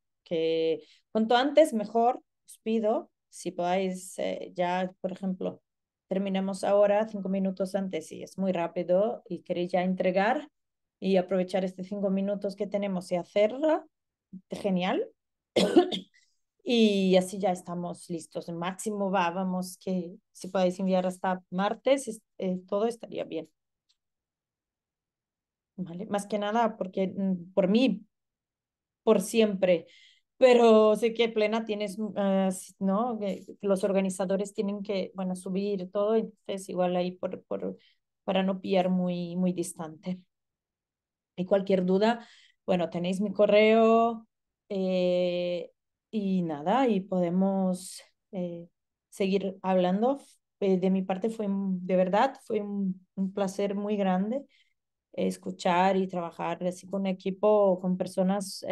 cuanto antes mejor, os pido, si podáis, eh, ya, por ejemplo, terminamos ahora cinco minutos antes y es muy rápido y queréis ya entregar y aprovechar este cinco minutos que tenemos y hacerla, genial. (coughs) y así ya estamos listos. El máximo va, vamos, que si podéis enviar hasta martes, eh, todo estaría bien. ¿Vale? Más que nada, porque mm, por mí, por siempre pero sé que plena tienes, mm, ah, ¿no? los organizadores tienen que, bueno, subir todo, entonces igual ahí por, por, para no pillar muy, muy distante. Y cualquier duda, bueno, tenéis mi correo eh, y nada, y podemos eh, seguir hablando. Eh, de mi parte fue, de verdad, fue un, placer muy grande escuchar y trabajar así con equipo, con personas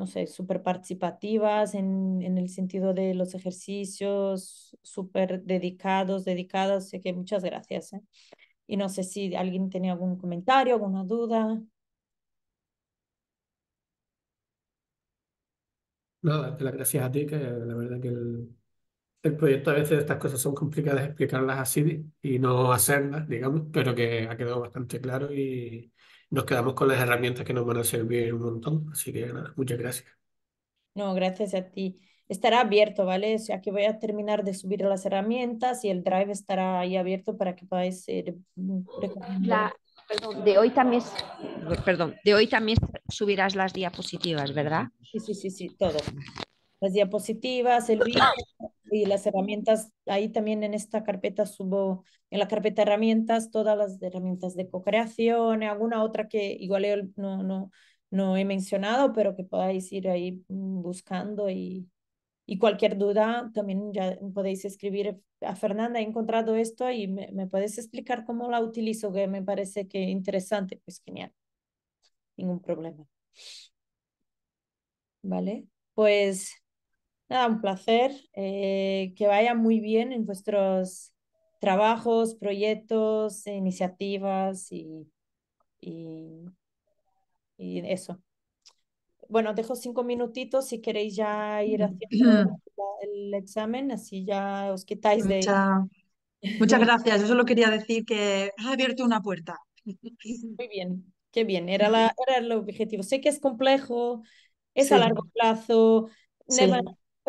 no sé, súper participativas en, en, el sentido de los ejercicios, súper dedicados, dedicadas, así que muchas gracias. ¿eh? Y no sé si alguien tenía algún comentario, alguna duda. No, las gracias a ti, que la verdad que el, el proyecto a veces estas cosas son complicadas explicarlas así y no hacerlas, digamos, pero que ha quedado bastante claro y, nos quedamos con las herramientas que nos van a servir un montón. Así que nada, muchas gracias. No, gracias a ti. Estará abierto, ¿vale? O sea, que voy a terminar de subir las herramientas y el drive estará ahí abierto para que podáis ser mm, La, de hoy también, perdón, de hoy también subirás las diapositivas, ¿verdad? Sí, sí, sí, sí, todo las diapositivas, el vídeo y las herramientas. Ahí también en esta carpeta subo, en la carpeta herramientas, todas las herramientas de co-creación, alguna otra que igual no, no, no he mencionado, pero que podáis ir ahí buscando y, cualquier duda también ya podéis escribir a Fernanda, he encontrado esto y me, me puedes explicar cómo la utilizo, que me parece que interesante, pues genial, ningún problema. ¿Vale? Pues Nada, un placer. Eh, que vaya muy bien en vuestros trabajos, proyectos, iniciativas y, y, y eso. Bueno, dejo cinco minutitos si queréis ya ir haciendo mm-hmm. el examen, así ya os quitáis de... Mucha, muchas gracias. Yo solo quería decir que ha abierto una puerta. (laughs) Muy bien, qué bien. Era, la, el objetivo. Sé que es complejo, es a largo plazo,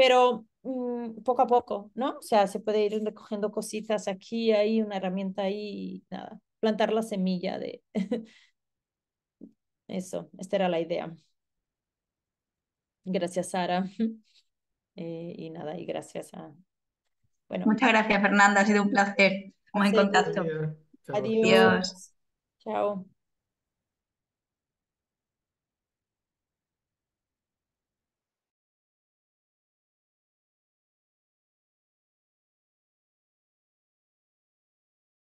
pero mm, poco a poco, ¿no? O sea, se puede ir recogiendo cositas aquí, ahí, una herramienta ahí, y nada, plantar la semilla de... (laughs) Eso, esta era la idea. Gracias, Sara. (laughs) Eh, y nada, y gracias a... Bueno. Muchas gracias, Fernanda. Ha sido un placer. Estamos en contacto. Adiós. Adiós. Chao.